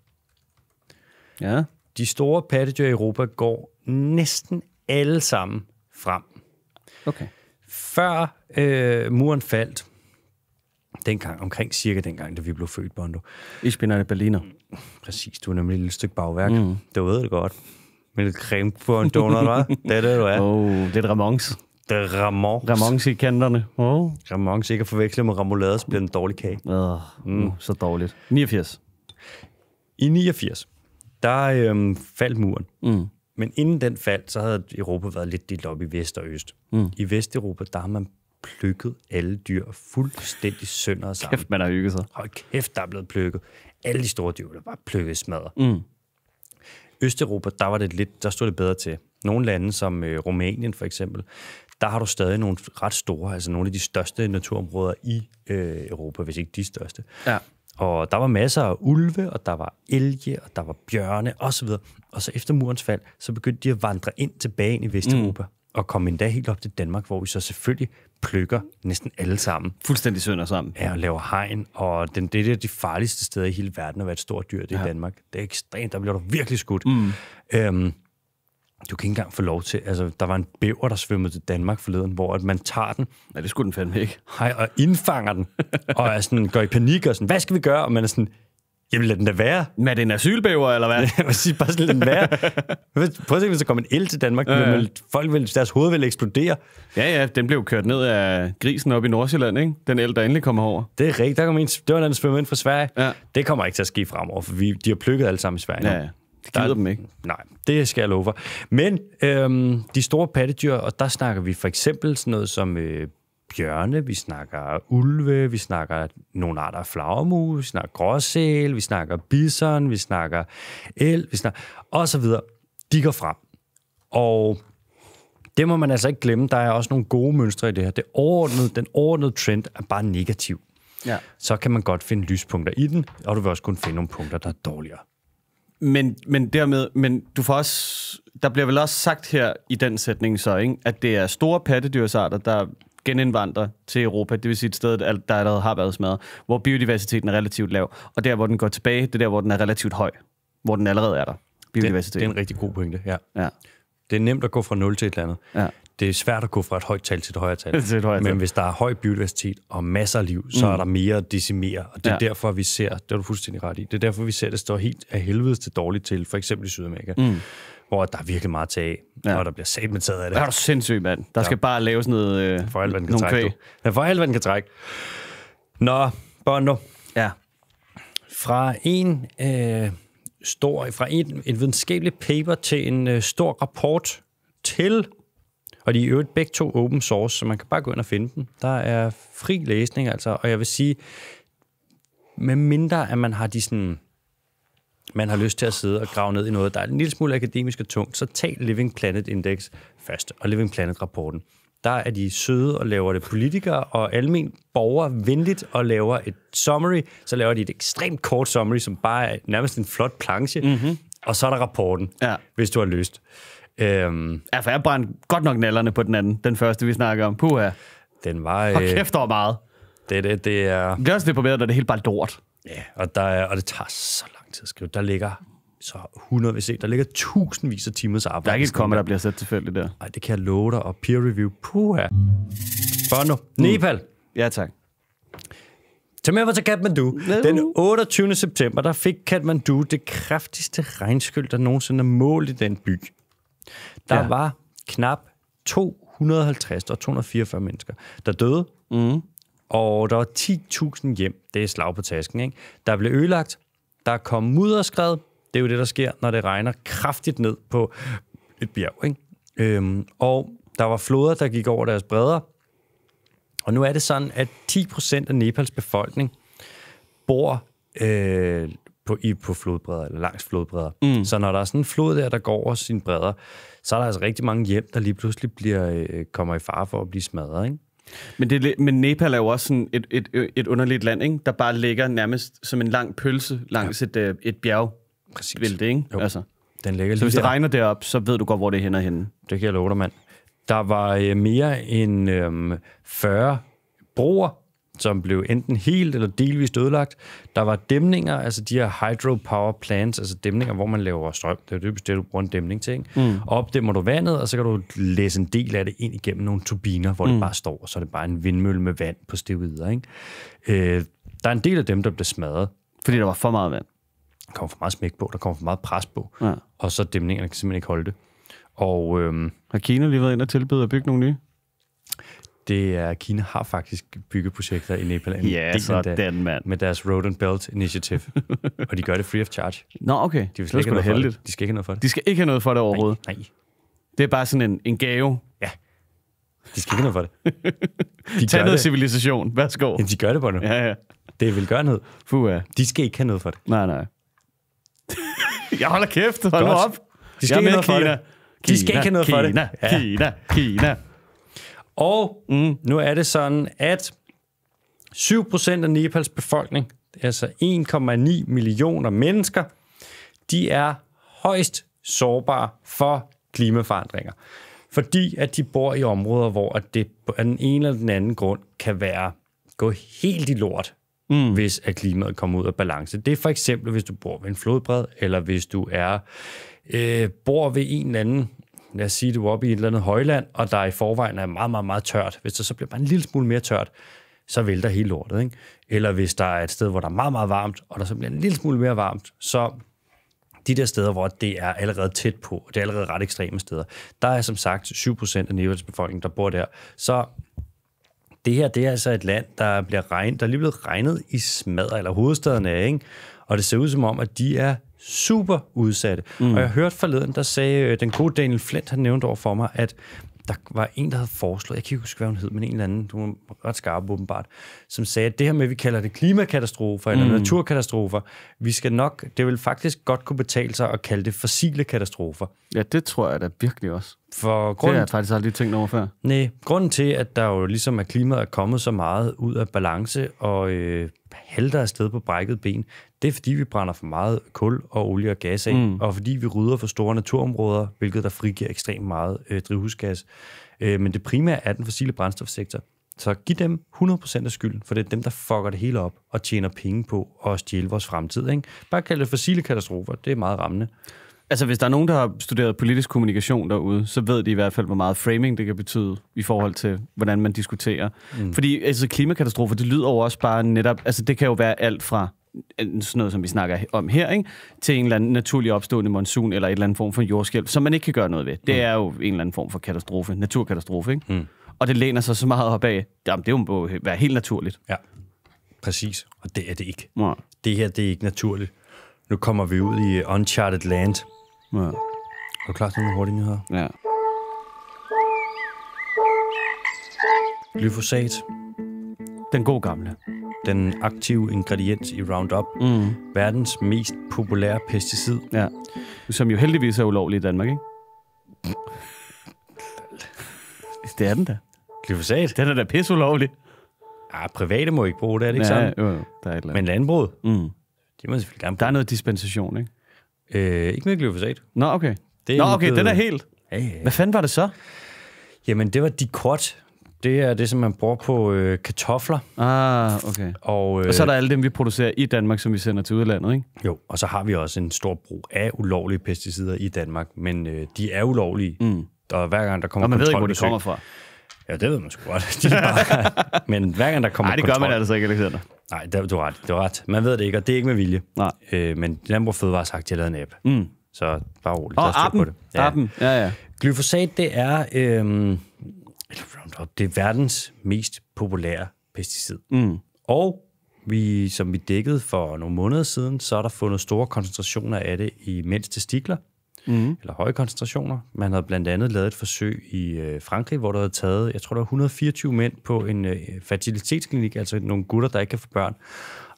Speaker 1: Ja. De store pattedyr i Europa går næsten alle sammen frem. Okay. Før øh, muren faldt, dengang, omkring cirka dengang, da vi blev født, Bondo. Ich bin eine Berliner. Præcis, du er nemlig et lille stykke bagværk. Mm. Det ved det godt. Med lidt creme på en donut, hva'? Det er det, du er. Oh, lidt Ramons. Det Ramons. Ramons
Speaker 2: i kanterne. Oh.
Speaker 1: Ramons, ikke at forveksle med Ramolades, bliver en dårlig kage. Oh, mm. Uh, så dårligt. 89. I 89, der øhm, faldt muren. Mm. Men inden den faldt, så havde Europa været lidt delt op i vest og øst. Mm. I Vesteuropa, der har man plukket alle dyr fuldstændig sønder sammen. Kæft, man har hygget sig. Hold kæft, der er blevet plukket. Alle de store dyr, der var plukket smadret. Mm. Østeuropa, der var det lidt, der stod det bedre til. Nogle lande, som øh, Rumænien for eksempel, der har du stadig nogle ret store, altså nogle af de største naturområder i øh, Europa, hvis ikke de største. Ja. Og der var masser af ulve, og der var elge, og der var bjørne osv. Og så efter murens fald, så begyndte de at vandre ind tilbage ind i Vesteuropa. Mm. Og kom endda helt op til Danmark, hvor vi så selvfølgelig plukker næsten alle sammen. Fuldstændig sønder sammen. Ja, og laver hegn. Og den, det er de farligste steder i hele verden at være et stort dyr, det er ja. i Danmark. Det er ekstremt, der bliver du virkelig skudt. Mm. Øhm, du kan ikke engang få lov til... Altså, der var en bæver, der svømmede til Danmark forleden, hvor at man tager den... Nej, det skulle den fandme ikke. Hej, og indfanger den, [LAUGHS] og er sådan, går i panik og sådan, hvad skal vi gøre? Og man er sådan, Jamen lad den da være. Men er det en asylbæver, eller hvad? [LAUGHS] jeg vil sige, bare sådan, lad den være.
Speaker 2: Prøv at se, hvis der kom en el til Danmark. Ja, ja. Folk vil, deres hoved vil eksplodere. Ja, ja, den blev kørt ned af grisen op i Nordsjælland, ikke? Den el, der endelig kommer over. Det er rigtigt. Der kom en, det var en anden svømmer ind fra Sverige. Ja. Det kommer ikke til at ske fremover, for vi, de har plukket alle sammen i Sverige. Ja, ja.
Speaker 1: Det gider der, dem ikke. Nej, det skal jeg love for. Men øhm, de store pattedyr, og der snakker vi for eksempel sådan noget som øh, bjørne, vi snakker ulve, vi snakker nogle arter af flagermus, vi snakker gråsæl, vi snakker bison, vi snakker el, vi snakker, og så videre. De går frem. Og det må man altså ikke glemme. Der er også nogle gode mønstre i det her. Det ordnet, den ordnede trend er bare negativ. Ja. Så kan man godt finde lyspunkter i den, og du vil også kunne finde nogle punkter, der er dårligere.
Speaker 2: Men, men dermed, men du får også, der bliver vel også sagt her i den sætning så, ikke? at det er store pattedyrsarter, der genindvandrer til Europa, det vil sige et sted, der allerede har været smadret, hvor biodiversiteten er relativt lav, og der, hvor den går tilbage, det er der, hvor den er relativt høj, hvor den allerede er der,
Speaker 1: biodiversiteten. Det, det er
Speaker 2: en rigtig god pointe, ja. ja. Det er nemt at gå fra 0 til et eller andet. Ja det er svært
Speaker 1: at gå fra et højt tal til et højere tal. [LAUGHS] til et højere Men tal. hvis der er høj biodiversitet og masser af liv, så mm. er der mere at decimere. Og det er ja. derfor, vi ser, det er du fuldstændig ret i, det er derfor, vi ser, at det står helt af helvedes til dårligt til, for eksempel i Sydamerika. Mm hvor der er virkelig meget tag, ja. og der bliver sat med taget af det. Det er du sindssygt, mand. Der ja. skal bare laves noget, øh, for alt, hvad den kan trække, Ja, for alt, hvad den kan trække. Nå, Bondo. Ja. Fra en øh, stor, fra en, en videnskabelig paper til en øh, stor rapport til og de er i øvrigt begge to open source, så man kan bare gå ind og finde dem. Der er fri læsning, altså. Og jeg vil sige, med mindre at man har de sådan man har lyst til at sidde og grave ned i noget, der er en lille smule akademisk og tungt, så tag Living Planet Index først, og Living Planet-rapporten. Der er de søde og laver det politikere og almen borger venligt og laver et summary. Så laver de et ekstremt kort summary, som bare er nærmest en flot planche. Mm-hmm. Og
Speaker 2: så er der rapporten, ja. hvis du har lyst. Øhm, altså, jeg brændte godt nok nallerne på den anden, den første, vi snakker om. Puha. Den var... Hold øh, kæft, over meget. Det, det, det er... Det er også
Speaker 1: bedre, når det helt bare lort. Ja, og, der er, og det tager så lang tid at skrive. Der ligger så 100, hvis ikke, der ligger tusindvis af timers arbejde. Der er ikke et komme, der bliver sat tilfældigt der. Nej, det kan jeg love dig, og peer review, puha. Bono, mm. Ja, tak. Tag med over til Kathmandu. Den 28. september, der fik Kathmandu det kraftigste regnskyld, der nogensinde er målt i den by. Der ja. var knap 250 og 244 mennesker, der døde. Mm. Og der var 10.000 hjem. Det er slag på tasken, ikke? Der blev ødelagt. Der kom mudderskred. Det er jo det, der sker, når det regner kraftigt ned på et bjerg, ikke? Øhm, og der var floder, der gik over deres bredder. Og nu er det sådan, at 10 af Nepals befolkning bor øh, på, i, på flodbredder, eller langs flodbredder. Mm. Så når der er sådan en flod der, der går over sine bredder, så er der altså rigtig mange hjem, der lige pludselig bliver, øh, kommer i fare for at blive smadret, ikke?
Speaker 2: Men, det, men Nepal er jo også sådan et, et, et underligt land, ikke? der bare ligger nærmest som en lang pølse langs ja. et, øh, et bjerg. Præcis. Vælte, ikke? Jo. Altså. Den ligger så hvis der. det regner derop, så ved du godt, hvor det er henne og henne. Det kan jeg love dig, mand. Der var øh,
Speaker 1: mere end øhm, 40 broer som blev enten helt eller delvist ødelagt. Der var dæmninger, altså de her hydropower plants, altså dæmninger, hvor man laver strøm. Det er jo det, du bruger en dæmning til. Ikke? Mm. Opdæmmer du vandet, og så kan du læse en del af det ind igennem nogle turbiner, hvor mm. det bare står, og så er det bare en vindmølle med vand på steroider. Ikke? Øh, der er en del af dem, der blev smadret. Fordi der var for meget vand? Der kom for meget smæk på, der kom for meget pres på, ja. og så dæmningerne kan simpelthen ikke holde det. Og, øhm,
Speaker 2: har Kina lige været ind og tilbyde at bygge nogle nye?
Speaker 1: det er, Kina har faktisk byggeprojekter i Nepal. Ja, sådan, mand. Med deres Road and Belt Initiative. [LAUGHS] og de gør det free of charge. Nå, okay. De, vil slet ikke have noget de
Speaker 2: skal ikke have noget for det. De skal ikke have noget for det overhovedet. Nej, nej. Det er bare sådan en, en gave. Ja. De skal ikke have noget for det.
Speaker 1: [LAUGHS] De Tag noget det.
Speaker 2: civilisation. Værsgo. Ja, de gør det på nu. Ja, ja. Det vil gøre noget. Fuh, ja. De skal ikke have noget for det. Nej, nej. [LAUGHS] Jeg holder kæft. Hold nu op. De skal ikke have noget Kina. for det. De skal Kina, ikke have noget Kina, for det. Kina, ja.
Speaker 1: Kina, Kina. Og mm, nu er det sådan, at 7% af Nepals befolkning, altså 1,9 millioner mennesker, de er højst sårbare for klimaforandringer. Fordi at de bor i områder, hvor det af den ene eller den anden grund kan være gå helt i lort, mm. hvis at klimaet kommer ud af balance. Det er for eksempel, hvis du bor ved en flodbred, eller hvis du er øh, bor ved en eller anden lad os sige, du er oppe i et eller andet højland, og der i forvejen er meget, meget, meget tørt. Hvis det så bliver bare en lille smule mere tørt, så vælter hele lortet. Ikke? Eller hvis der er et sted, hvor der er meget, meget varmt, og der så bliver en lille smule mere varmt, så de der steder, hvor det er allerede tæt på, og det er allerede ret ekstreme steder, der er som sagt 7% af Nevels befolkning, der bor der. Så det her, det er altså et land, der bliver regnet, der er lige blevet regnet i smadret, eller hovedstaden er, ikke? Og det ser ud som om, at de er super udsatte. Mm. Og jeg hørte forleden, der sagde øh, den gode Daniel Flint, han nævnte over for mig, at der var en, der havde foreslået, jeg kan ikke huske, hvad hun hed, men en eller anden, du var ret skarp åbenbart, som sagde, at det her med, at vi kalder det klimakatastrofer eller mm. naturkatastrofer, vi skal nok, det vil faktisk godt kunne betale sig at kalde det fossile katastrofer. Ja, det tror jeg da virkelig også. For grunden, det har jeg faktisk aldrig tænkt over før. Nej, grunden til, at der jo ligesom er klimaet er kommet så meget ud af balance og øh, halter afsted på brækket ben, det er fordi, vi brænder for meget kul og olie og gas af, mm. og fordi vi rydder for store naturområder, hvilket der frigiver ekstremt meget øh, drivhusgas. Øh, men det primære er den fossile brændstofsektor. Så giv dem 100% af skylden, for det er dem, der fucker det hele op og
Speaker 2: tjener penge på at stjæle vores fremtid. Ikke? Bare kald det fossile katastrofer, det er meget rammende. Altså, hvis der er nogen, der har studeret politisk kommunikation derude, så ved de i hvert fald, hvor meget framing det kan betyde i forhold til, hvordan man diskuterer. Mm. Fordi altså, klimakatastrofer, det lyder jo også bare netop... Altså, det kan jo være alt fra øh, sådan noget, som vi snakker om her, ikke? til en eller anden naturlig opstående monsun eller en eller andet form for jordskælv, som man ikke kan gøre noget ved. Det mm. er jo en eller anden form for katastrofe, naturkatastrofe. Ikke? Mm. Og det læner sig så meget op af, jamen, det må være helt naturligt. Ja, præcis. Og det er det ikke. Ja. Det her, det er ikke naturligt. Nu kommer vi ud i uncharted land
Speaker 1: Ja. Er du klar til nogle hurtige nyheder? Ja. Glyfosat. Den god gamle. Den aktive
Speaker 2: ingrediens i Roundup. Mm. Verdens mest populære pesticid. Ja. Som jo heldigvis er ulovlig i Danmark, ikke? Det er den da. Glyfosat? Den er da pisseulovlig. Ja, private må ikke bruge det, er det ikke ja, sådan? Jo, jo, der er et eller andet. Men landbruget? Mm. Det må selvfølgelig gerne bruge. Der er noget dispensation, ikke? Øh, ikke med glyfosat. Nå, okay. Det Nå, okay, den er helt. Ja, ja, Hvad fanden var det så? Jamen, det var
Speaker 1: kort. Det er det, som man bruger på øh, kartofler. Ah, okay.
Speaker 2: Og, øh, og så er øh, der alle dem, vi producerer i Danmark, som vi sender til udlandet, ikke? Jo, og så har vi også en stor brug af ulovlige
Speaker 1: pesticider i Danmark, men øh, de er ulovlige. Mm. Og hver gang der kommer og man ved ikke, hvor de kommer fra. Ja, det ved man sgu godt. [LAUGHS] De bare... [LAUGHS] men hver gang der kommer Nej, det kontrol... gør man altså ikke, Alexander. Nej, det, du har ret. Det er ret. Man ved det ikke, og det er ikke med vilje. Nej. Øh, men Landbrug Fødevare har sagt, at de har en app. Mm. Så bare roligt. Og appen. På det. Ja. appen. Ja, ja. Glyfosat, det er, øhm, det er verdens mest populære pesticid. Mm. Og vi, som vi dækkede for nogle måneder siden, så er der fundet store koncentrationer af det i mænds testikler mm. eller høje koncentrationer. Man havde blandt andet lavet et forsøg i øh, Frankrig, hvor der havde taget, jeg tror, der var 124 mænd på en øh, fertilitetsklinik, altså nogle gutter, der ikke kan få børn.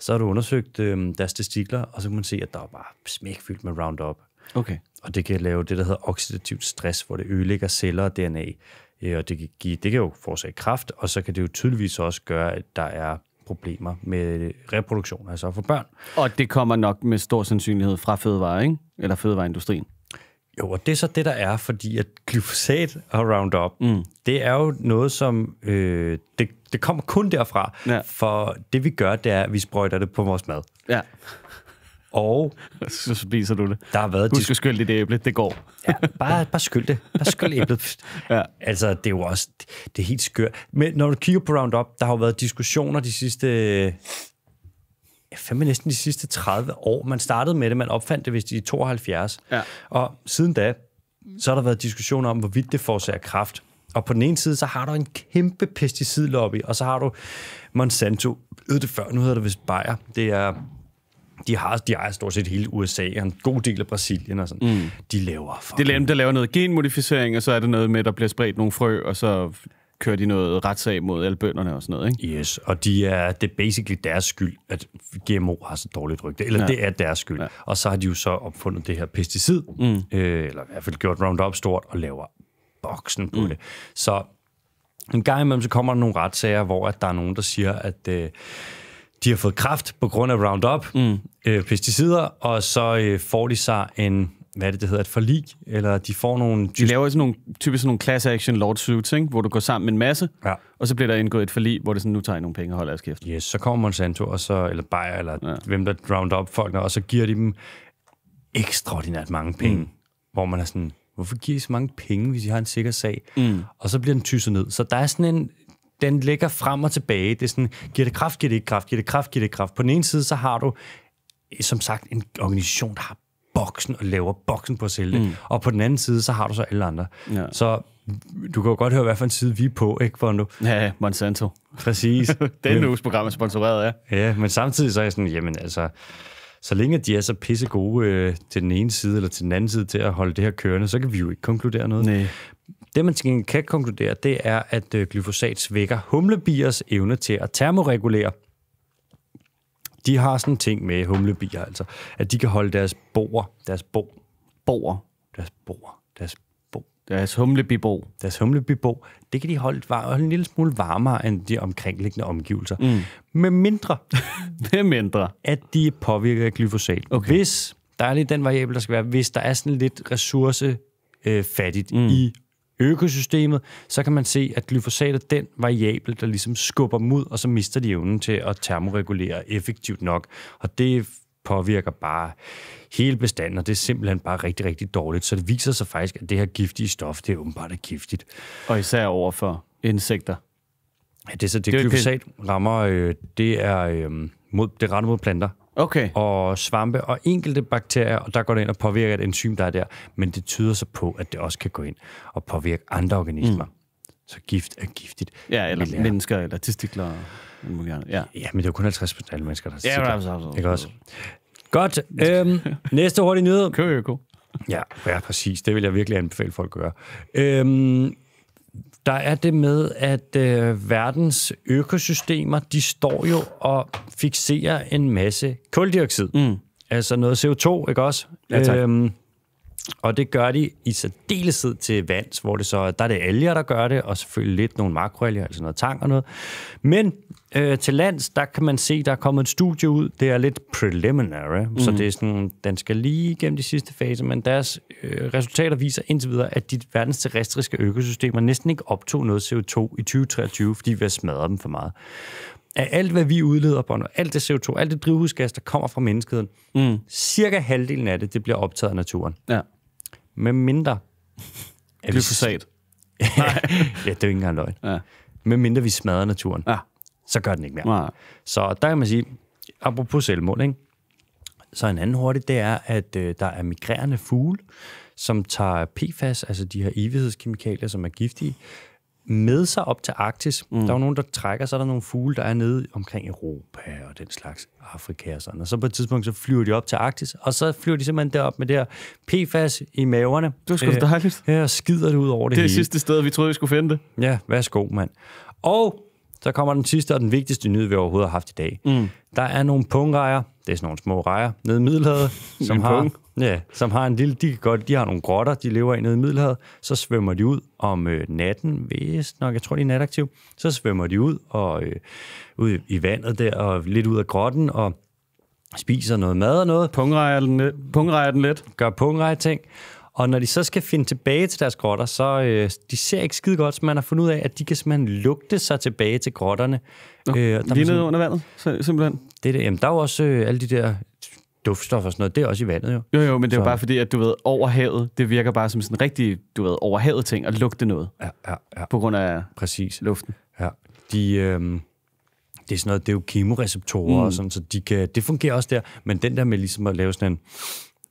Speaker 1: så har du undersøgt øh, deres testikler, og så kunne man se, at der var bare smækfyldt med Roundup. Okay. Og det kan lave det, der hedder oxidativt stress, hvor det ødelægger celler og DNA. Øh, og det kan, give,
Speaker 2: det kan jo forårsage kraft, og så kan det jo tydeligvis også gøre, at der er problemer med øh, reproduktion, altså for børn. Og det kommer nok med stor sandsynlighed fra fødevare, ikke? Eller fødevareindustrien. Jo, og det er så det, der er, fordi at glyfosat og Roundup, mm. det er jo
Speaker 1: noget, som... Øh, det, det kommer kun derfra, ja. for det vi gør, det er, at vi sprøjter det på vores mad. Ja. Og... Så spiser du det. Der har været... Husk at skylde dit æble, det går. ja, bare, bare skyld det. Bare skyld æblet. [LAUGHS] ja. Altså, det er jo også... Det er helt skørt. Men når du kigger på Roundup, der har jo været diskussioner de sidste fandme næsten de sidste 30 år. Man startede med det, man opfandt det vist i 72. Ja. Og siden da, så har der været diskussioner om, hvorvidt det forårsager kraft. Og på den ene side, så har du en kæmpe pesticidlobby, og så har du Monsanto. Øde det før, nu hedder det vist Bayer. Det er de har, de ejer stort set hele USA og en god del af Brasilien og sådan. Mm. De laver
Speaker 2: for... Det er dem, der laver noget genmodificering, og så er det noget med, at der bliver spredt nogle frø, og så kører de noget retssag mod alle bønderne og sådan noget, ikke? Yes, og de er, det er basically deres skyld,
Speaker 1: at GMO har så dårligt rygte. Eller ja. det er deres skyld. Ja. Og så har de jo så opfundet det her pesticid, mm. øh, eller i hvert fald gjort Roundup stort og laver boksen på mm. det. Så en gang imellem, så kommer der nogle retssager, hvor at der er nogen, der siger, at... Øh, de har fået kraft på grund af Roundup, mm. øh, pesticider, og så øh, får de sig en hvad er det,
Speaker 2: det hedder, et forlig, eller de får nogle... De laver sådan nogle, typisk sådan nogle class action lawsuits, ikke? hvor du går sammen med en masse, ja. og så bliver der indgået et forlig, hvor det sådan, nu tager I nogle penge og holder kæft. Yes, så kommer Monsanto, og så,
Speaker 1: eller Bayer, eller ja. hvem der round up folk, og så giver de dem ekstraordinært mange penge, mm. hvor man er sådan, hvorfor giver I så mange penge, hvis I har en sikker sag? Mm. Og så bliver den tyset ned. Så der er sådan en, den ligger frem og tilbage. Det er sådan, giver det kraft, giver det ikke kraft, giver det kraft, giver det kraft. På den ene side, så har du som sagt en organisation, der har boksen og laver boksen på at sælge det. Mm. Og på den anden side, så har du så alle andre. Ja. Så du kan jo godt høre, hvad for en side vi er
Speaker 2: på, ikke, Fondo? Ja, Monsanto. Præcis. [LAUGHS] den men, uges program er sponsoreret af.
Speaker 1: Ja. ja, men samtidig så er jeg sådan, jamen altså, så længe de er så pisse gode øh, til den ene side eller til den anden side til at holde det her kørende, så kan vi jo ikke konkludere noget. Nej. Det, man kan konkludere, det er, at øh, glyfosat svækker humlebiers evne til at termoregulere de har sådan en ting med humlebier, altså, at de kan holde deres bor, deres bo, bor, deres bor, deres bo, deres humlebibo, deres humlebibo, det kan de holde, holde en lille smule varmere end de omkringliggende omgivelser. Mm. Med mindre, [LAUGHS] med mindre, at de er påvirket af glyfosat. Okay. Hvis, der er lige den variabel, der skal være, hvis der er sådan lidt ressource øh, fattigt mm. i økosystemet, så kan man se, at glyfosat er den variabel, der ligesom skubber mod, og så mister de evnen til at termoregulere effektivt nok. Og det påvirker bare hele bestanden, og det er simpelthen bare rigtig, rigtig dårligt. Så det viser sig faktisk, at det her giftige stof, det er åbenbart er giftigt. Og især over for insekter. Ja, det er så det, det glyfosat rammer, øh, det er øh, mod, det retter mod planter, okay. og svampe og enkelte bakterier, og der går det ind og påvirker et enzym, der er der. Men det tyder så på, at det også kan gå ind og påvirke andre organismer. Mm. Så gift er giftigt. Ja, eller Miljard. mennesker, eller testikler. Ja. ja, men det er jo kun 50 procent af mennesker, der er Ja, altså, altså. Ikke også? Godt. Øhm, [LAUGHS] næste hurtige nyhed. Køb øko. Ja, ja, præcis. Det vil jeg virkelig anbefale folk at gøre. Øhm, der er det med, at øh, verdens økosystemer, de står jo og fixerer en masse koldioxid. Mm. Altså noget CO2, ikke også? Ja, tak. Øhm, og det gør de i særdeleshed til vands, hvor det så, der er det alger, der gør det, og selvfølgelig lidt nogle makroalger, altså noget tang og noget. Men øh, til lands, der kan man se, der er kommet et studie ud, det er lidt preliminary, mm. så mhm. det er sådan, den skal lige igennem de sidste faser, men deres øh, resultater viser indtil videre, at de verdens terrestriske økosystemer næsten ikke optog noget CO2 i 2023, fordi vi har smadret dem for meget. Af alt, hvad vi udleder, og alt det CO2, alt det drivhusgas, der kommer fra menneskeheden, mm. cirka halvdelen af det, det bliver optaget af naturen. Ja med mindre... Glyfosat. [LAUGHS] Nej. [LAUGHS] ja, det er jo ikke engang løgn. Ja. Med mindre vi smadrer naturen, ja. så gør den ikke mere. Ja. Så der kan man sige, apropos selvmål, ikke? Så en anden hurtigt, det er, at øh, der er migrerende fugle, som tager PFAS, altså de her evighedskemikalier, som er giftige, med sig op til Arktis. Mm. Der er jo nogen, der trækker, der er der nogle fugle, der er nede omkring Europa og den slags Afrika og sådan. Og så på et tidspunkt, så flyver de op til Arktis, og så flyver de simpelthen derop med der PFAS i maverne. Det var sgu da øh, dejligt. Ja, og skider det ud over det, det hele. Det er sidste sted, vi troede, vi skulle finde det. Ja, værsgo, mand. Og så kommer den sidste og den vigtigste nyhed, vi overhovedet har haft i dag. Mm. Der er nogle pungrejer, det er sådan nogle små rejer, nede i Middelhavet, [LAUGHS] som har Ja, som har en lille, de, kan godt, de har nogle grotter, de lever i nede i Middelhavet, så svømmer de ud om øh, natten, hvis nok, jeg tror, de er nataktiv, så svømmer de ud og øh, ud i vandet der, og lidt ud af grotten, og spiser noget mad og noget. Pungrejer den, pungrejer den lidt. Gør pungrejer ting. Og når de så skal finde tilbage til deres grotter, så øh, de ser ikke skide godt, så man har fundet ud af, at de kan simpelthen lugte sig tilbage til grotterne. Nå, øh, der lige nede under
Speaker 2: vandet, så, simpelthen? Det er det. Jamen,
Speaker 1: der er jo også øh, alle de der duftstof og sådan noget, det er også i vandet jo.
Speaker 2: Jo, jo, men det er jo bare fordi, at du ved, over havet, det virker bare som sådan en rigtig, du ved, over havet ting, at lugte noget. Ja, ja, ja. På grund af Præcis. luften. Ja. De, øh, det er sådan noget, det er jo kemoreceptorer mm. og sådan, så de
Speaker 1: kan, det fungerer også der. Men den der med ligesom at lave sådan en,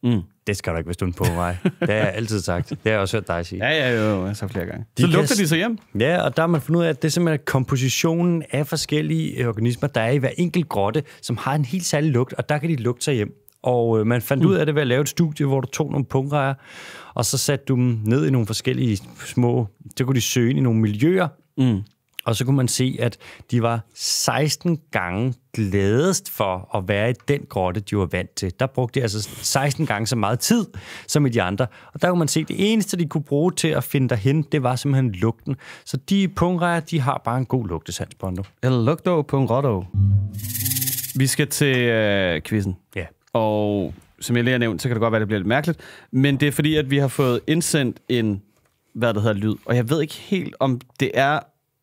Speaker 1: Mm. Det skal du ikke stund på mig. [LAUGHS] Det har jeg altid sagt. Det har jeg også hørt dig sige. Ja, ja, jo, jo. så flere gange. De så lugter kan... de så hjem. Ja, og der har man fundet ud af, at det er simpelthen kompositionen af forskellige øh, organismer, der er i hver enkelt grotte, som har en helt særlig lugt, og der kan de lugte sig hjem. Og øh, man fandt mm. ud af det ved at lave et studie, hvor du tog nogle punkrejer, og så satte du dem ned i nogle forskellige små... Så kunne de søge ind i nogle miljøer, mm. og så kunne man se, at de var 16 gange gladest for at være i den grotte, de var vant til. Der brugte de altså 16 gange så meget tid som i de andre. Og der kunne man se, at det eneste, de kunne bruge til at finde derhen, det var simpelthen lugten. Så de punkrejer, de har bare en god lugtesans, Eller El lugto
Speaker 2: pungrotto. Vi skal til øh, quizzen. Ja. Yeah. Og som jeg lige har nævnt, så kan det godt være, at det bliver lidt mærkeligt. Men det er fordi, at vi har fået indsendt en, hvad der hedder, lyd. Og jeg ved ikke helt, om det er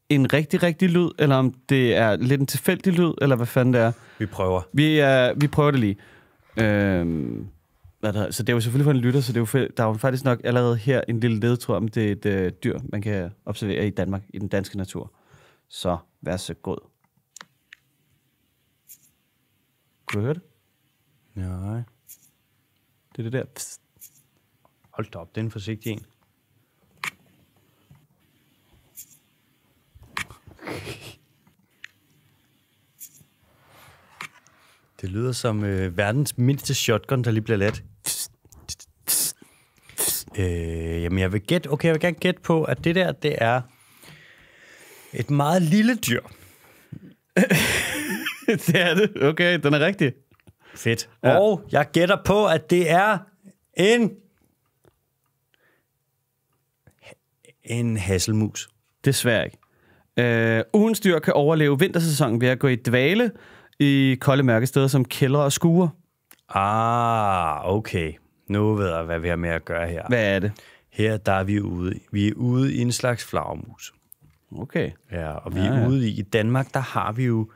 Speaker 2: en rigtig, rigtig lyd, eller om det er lidt en tilfældig lyd, eller hvad fanden det er. Vi prøver. Vi, uh, vi prøver det lige. Øhm, hvad der, så det er jo selvfølgelig for en lytter, så det er jo, der er jo faktisk nok allerede her en lille ledetråd om, det er et uh, dyr, man kan observere i Danmark, i den danske natur. Så vær så god. Kunne du høre det? Nej. Det er det der. Psst.
Speaker 1: Hold da op, det er en forsigtig en. Det lyder som øh, verdens mindste shotgun, der lige bliver let. Øh, jamen, jeg vil gætte, okay, jeg vil gerne gætte på, at det der, det er et meget lille dyr. [LAUGHS] det er det. Okay, den er rigtig. Fedt. Ja. Og jeg gætter på, at det er en...
Speaker 2: En hasselmus. Desværre ikke. Øh, ugens dyr kan overleve vintersæsonen ved at gå i dvale i kolde mørke steder som kældre og skuer. Ah, okay. Nu ved jeg, hvad vi har med at gøre
Speaker 1: her. Hvad er det? Her der er vi ude. Vi er ude i en slags flagermus. Okay. Ja, og vi ja, er ude i, i Danmark, der har vi jo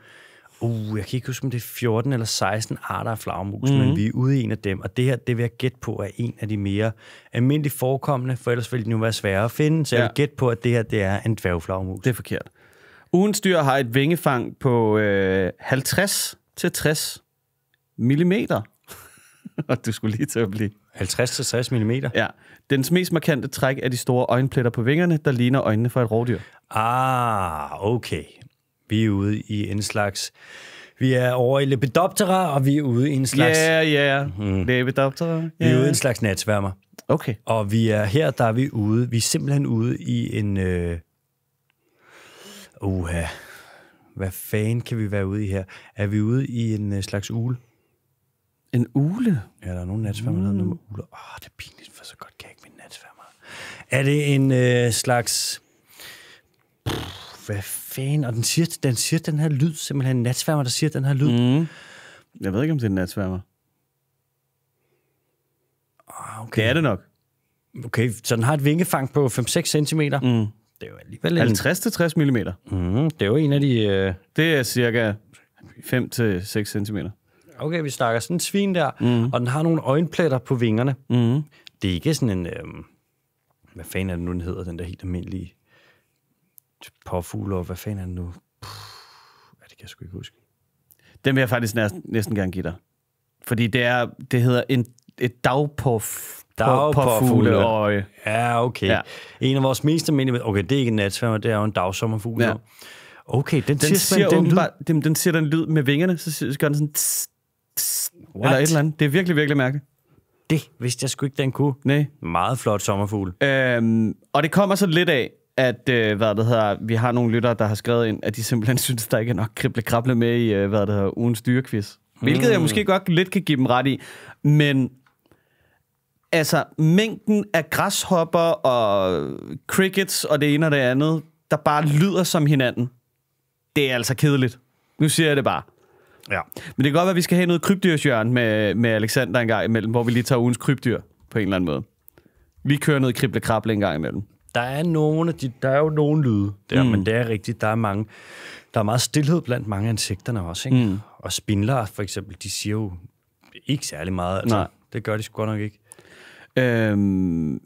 Speaker 1: uh, jeg kan ikke huske, om det er 14 eller 16 arter af flagermus, mm. men mhm. vi er ude i en af dem, og det her, det vil jeg gætte på, er en af de mere
Speaker 2: almindeligt forekommende, for ellers ville det jo være sværere at finde, så ja. jeg vil gætte på, at det her, det er en dværgflagermus. Det er forkert. Ugens dyr har et vingefang på øh, 50 til 60 mm. [LAUGHS] og du skulle lige til at blive... 50-60 mm? Ja. Dens mest markante træk er de store øjenpletter på vingerne, der ligner øjnene for et rovdyr. Ah, okay. Vi er ude i en slags... Vi er over i Lepidoptera,
Speaker 1: og vi er ude i en slags... Ja, ja, mm. Lepidoptera. Vi er ude i en slags natsværmer. Okay. Og vi er her, der er vi ude. Vi er simpelthen ude i en... Øh... Uha. Hvad fanden kan vi være ude i her? Er vi ude i en øh, slags ule? En ule? Ja, der er nogle natsværmer, mm. der er mm. nogle Åh, oh, det er pinligt, for så godt kan jeg ikke min natsværmer. Er det en øh, slags... Pff, hvad fanden? Og den siger, den siger den her lyd, simpelthen en natsværmer, der siger den her lyd.
Speaker 2: Mm. Jeg ved ikke, om det er en natsværmer. Ah, Okay. Det er det nok. Okay, så den har et vingefang på 5-6 cm. Mm. Det er jo alligevel 50-60 mm. det er jo en af de... Øh... Det er cirka 5-6 cm. Okay, vi snakker sådan en svin der, mm. og den har nogle øjenpletter på vingerne. Mm. Det er ikke sådan
Speaker 1: en... Øh... Hvad fanden er det nu, den hedder, den der helt almindelige påfugle
Speaker 2: og hvad fanden er det nu? Puh, ja, det kan jeg sgu ikke huske. Den vil jeg faktisk næsten, næsten gerne give dig. Fordi det, er, det hedder en, et dagpåf, dagpåfugleøje.
Speaker 1: Øh, ja, okay. Ja. En af vores mest almindelige... Okay, det er ikke en natsværmer, det er jo en dagsommerfugl. Ja. Okay, den, den siger, den, lyd.
Speaker 2: Den, den siger den lyd med vingerne, så, så gør den sådan... Tss, tss, eller et eller andet. Det er virkelig, virkelig mærkeligt. Det vidste jeg sgu ikke, den kunne. Nej. Meget flot sommerfugl. Øhm, og det kommer så lidt af, at øh, hvad det hedder, vi har nogle lyttere, der har skrevet ind, at de simpelthen [LAUGHS] synes, der ikke er nok krible krable med i øh, hvad det hedder, ugens dyrekvist. Hvilket mm. jeg måske godt lidt kan give dem ret i. Men altså, mængden af græshopper og crickets og det ene og det andet, der bare lyder som hinanden, det er altså kedeligt. Nu siger jeg det bare. Ja. Men det kan godt være, at vi skal have noget krybdyrsjørn med, med Alexander en gang imellem, hvor vi lige tager ugens krybdyr på en eller anden måde. Vi kører noget krible krable en gang imellem.
Speaker 1: Der er, nogle af de, der er jo nogle lyde der, mm. men det er rigtigt, der er mange. Der er meget stillhed blandt mange af insekterne også, ikke? Mm. Og spindlere for eksempel,
Speaker 2: de siger jo ikke særlig meget. Altså, Nej. Det gør de sgu godt nok ikke. Øhm,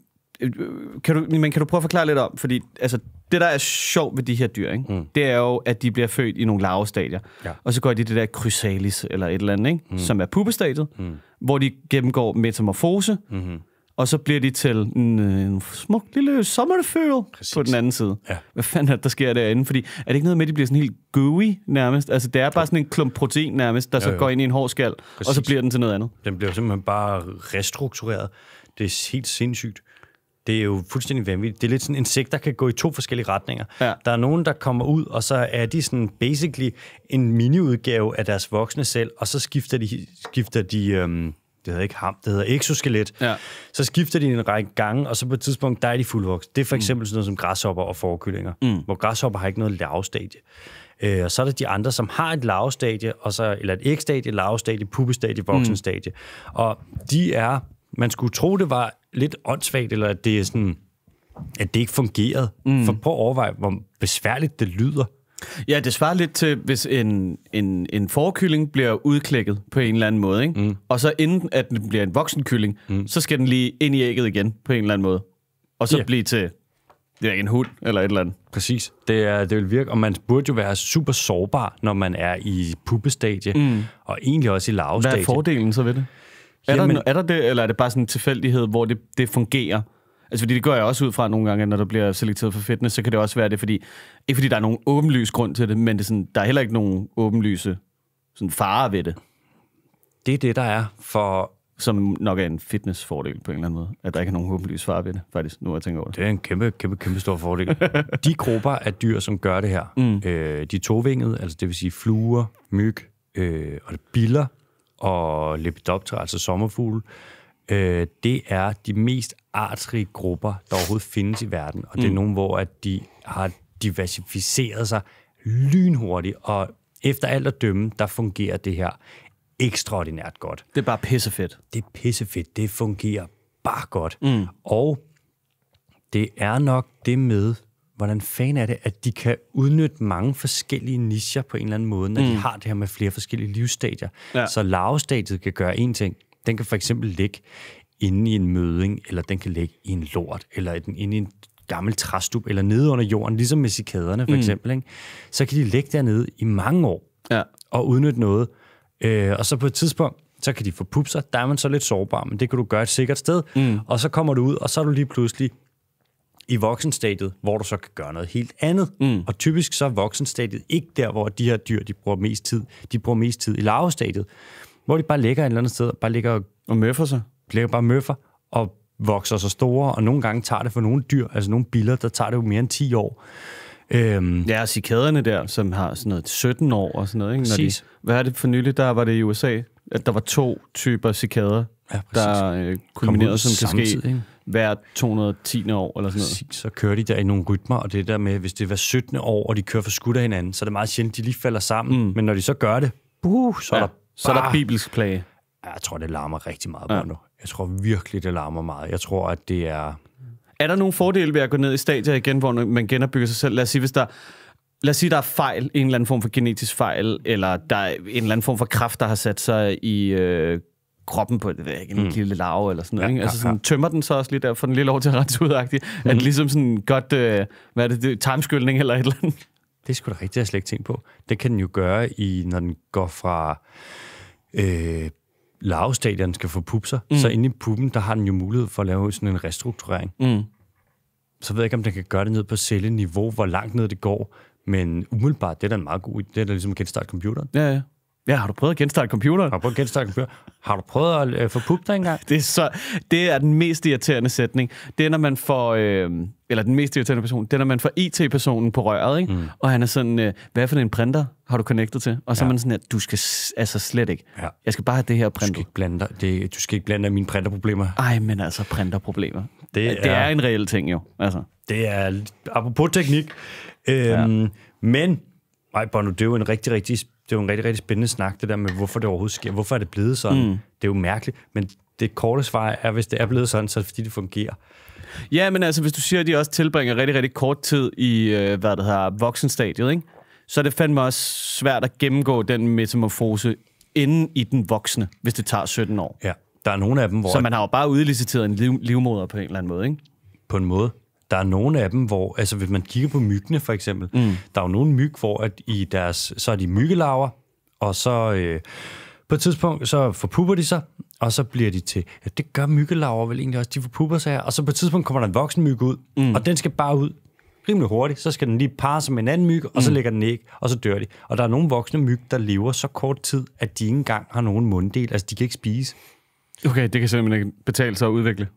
Speaker 2: kan du, men kan du prøve at forklare lidt om, fordi altså, det, der er sjovt ved de her dyr, ikke? Mm. det er jo, at de bliver født i nogle larvestadier. Ja. Og så går de i det der chrysalis, eller et eller andet, ikke? Mm. som er puppestadiet, mm. hvor de gennemgår metamorfose, mm-hmm og så bliver de til en, øh, en smuk lille sommerføl på den anden side. Ja. Hvad fanden er det, der sker derinde? Fordi er det ikke noget med, at de bliver sådan helt gooey nærmest? Altså, det er bare sådan en klump protein nærmest, der ja, så går ind i en hård skal, Præcis. og så bliver den til noget andet. Den bliver simpelthen bare restruktureret. Det er helt sindssygt.
Speaker 1: Det er jo fuldstændig vanvittigt. Det er lidt sådan insekter, kan gå i to forskellige retninger. Ja. Der er nogen, der kommer ud, og så er de sådan basically en miniudgave af deres voksne selv, og så skifter de, skifter de øhm, det hedder ikke ham, det hedder exoskelet. Ja. Så skifter de en række gange, og så på et tidspunkt, der er de fuldvokset. Det er for mm. eksempel mm. sådan noget som græshopper og forkyllinger, mm. hvor græshopper har ikke noget lavstadie. Øh, og så er der de andre, som har et lavstadie, og så, eller et ægstadie, lavstadie, puppestadie, mm. voksenstadie. Mm. Og de er, man skulle tro, det var lidt
Speaker 2: åndssvagt, eller at det er sådan, at det ikke fungerede. Mm. For på at overveje, hvor besværligt det lyder Ja, det svarer lidt til, hvis en, en, en forkylling bliver udklækket på en eller anden måde, ikke? Mm. og så inden at den bliver en voksen kylling, mm. så skal den lige ind i ægget igen på en eller anden måde, og så yeah. blive til det er en hund eller et eller andet. Præcis. Det, er, det
Speaker 1: vil virke, og man burde jo være super sårbar, når man er i puppestadie, mm. og egentlig også
Speaker 2: i lavestadie. Hvad er fordelen så ved det? Er, Jamen, der, er der det, eller er det bare sådan en tilfældighed, hvor det, det fungerer? Altså, fordi det gør jeg også ud fra nogle gange, at når der bliver selekteret for fitness, så kan det også være det, fordi... Ikke fordi der er nogen åbenlys grund til det, men det er sådan, der er heller ikke nogen åbenlyse sådan farer ved det. Det er det, der er for... Som nok er en fitnessfordel på en eller anden måde, at der ikke er nogen åbenlyse farer ved det, faktisk, nu jeg tænker over det. Det er en kæmpe, kæmpe, kæmpe stor fordel. de grupper af dyr, som gør
Speaker 1: det her, mm. øh, de tovingede, altså det vil sige fluer, myg, øh, og biller og lepidopter, altså sommerfugle, øh, det er de mest artsrige grupper, der overhovedet findes i verden. Og det er mm. nogen, hvor at de har diversificeret sig lynhurtigt, og efter alt at dømme, der fungerer det her ekstraordinært godt. Det er bare pissefedt. Det er pissefedt. Det fungerer bare godt. Mm. Og det er nok det med, hvordan fanden er det, at de kan udnytte mange forskellige nischer på en eller anden måde, når mm. de har det her med flere forskellige livsstadier. Ja. Så lavestadiet kan gøre en ting. Den kan for eksempel ligge inde i en møding, eller den kan ligge i en lort, eller den inde i en gammel træstup, eller nede under jorden, ligesom med cikaderne for mm. eksempel, ikke? så kan de ligge dernede i mange år ja. og udnytte noget. Øh, og så på et tidspunkt, så kan de få pupser. Der er man så lidt sårbar, men det kan du gøre et sikkert sted. Mm. Og så kommer du ud, og så er du lige pludselig i voksenstadiet, hvor du så kan gøre noget helt andet. Mm. Og typisk så er voksenstadiet ikke der, hvor de her dyr, de bruger mest tid. De bruger mest tid i larvestadiet, hvor de bare ligger et eller andet sted, bare ligger og... Og møffer sig bliver bare møffer og vokser så
Speaker 2: store, og nogle gange tager det for nogle dyr, altså nogle biller, der tager det jo mere end 10 år. Øhm. Ja, og cikaderne der, som har sådan noget 17 år og sådan noget. Ikke? Når præcis. de, hvad er det for nylig, der var det i USA, at der var to typer cikader, ja, der øh, kulminerede, som kan ske ikke? hver 210. år eller sådan noget. Præcis, så kører de der i nogle rytmer, og det der med, hvis det var 17. år, og de
Speaker 1: kører for skudt af hinanden, så er det meget sjældent, de lige falder sammen. Mm. Men når de så gør det, buh, så ja, er der bare... Så er der
Speaker 2: bibelsk plage. Ja, jeg tror, det larmer rigtig meget, på Ja. Jeg tror virkelig, det larmer meget. Jeg tror, at det er... Er der nogle fordele ved at gå ned i stadier igen, hvor man genopbygger sig selv? Lad os sige, hvis der, lad os sige, der er fejl, en eller anden form for genetisk fejl, eller der er en eller anden form for kraft, der har sat sig i øh, kroppen på det, ikke, en mm. lille larve eller sådan noget. Ja, ikke? Altså, sådan, ja, tømmer den så også lidt der, for den lille lov til at rette udagtigt? mm. Er det ligesom sådan godt, øh, hvad er det, det tarmskyldning eller et eller andet? Det er sgu da rigtigt, jeg slet ikke tænkt på. Det kan den jo gøre, i, når den går fra
Speaker 1: øh, larvestadion skal få pupser, mm. så inde i puppen, der har den jo mulighed for at lave sådan en restrukturering. Mm. Så ved jeg ikke, om den kan gøre det ned på celleniveau, hvor langt ned det går,
Speaker 2: men umiddelbart, det er da en meget god idé. Det er da ligesom at starte computeren. Ja, ja. Ja, har du prøvet at genstarte computeren? Har du prøvet at genstarte computeren? Har du prøvet at øh, få pup der engang? Det er, så, det er den mest irriterende sætning. Det er, når man får... Øh, eller den mest irriterende person, det er, når man får IT-personen på røret, ikke? Mm. og han er sådan, øh, hvad for en printer har du connectet til? Og så ja. er man sådan, at du skal altså slet ikke. Ja. Jeg skal bare have det her printet. Du skal ikke blande, det, du skal ikke blande mine printerproblemer. Ej, men altså printerproblemer. Det er, det er en reel ting jo. Altså. Det er, apropos teknik. Øh, ja.
Speaker 1: Men, ej, Bono, det er jo en rigtig, rigtig det er jo en rigtig, rigtig spændende snak, det der med, hvorfor det overhovedet sker. Hvorfor er det blevet sådan? Mm. Det er jo mærkeligt, men det korte svar er, hvis det er blevet sådan, så er det fordi, det fungerer.
Speaker 2: Ja, men altså, hvis du siger, at de også tilbringer rigtig, rigtig kort tid i, øh, hvad det hedder, voksenstadiet, ikke? så er det fandme også svært at gennemgå den metamorfose inden i den voksne, hvis det tager 17 år. Ja, der er nogle af dem, hvor... Så man har jo bare udliciteret en liv livmoder på en eller anden måde, ikke? På en måde der er nogle af dem, hvor, altså hvis man kigger på myggene for eksempel, mm. der
Speaker 1: er jo nogle myg, hvor at i deres, så er de myggelarver, og så øh, på et tidspunkt, så forpupper de sig, og så bliver de til, ja, det gør myggelarver vel egentlig også, de forpupper sig her, og så på et tidspunkt kommer der en voksen myg ud, mm. og den skal bare ud rimelig hurtigt, så skal den lige parre sig med en anden myg, og så mm. lægger den æg, og så dør de. Og der er nogle voksne myg, der lever så kort tid, at de ikke engang har nogen munddel, altså de kan ikke spise. Okay, det kan simpelthen ikke betale sig at udvikle.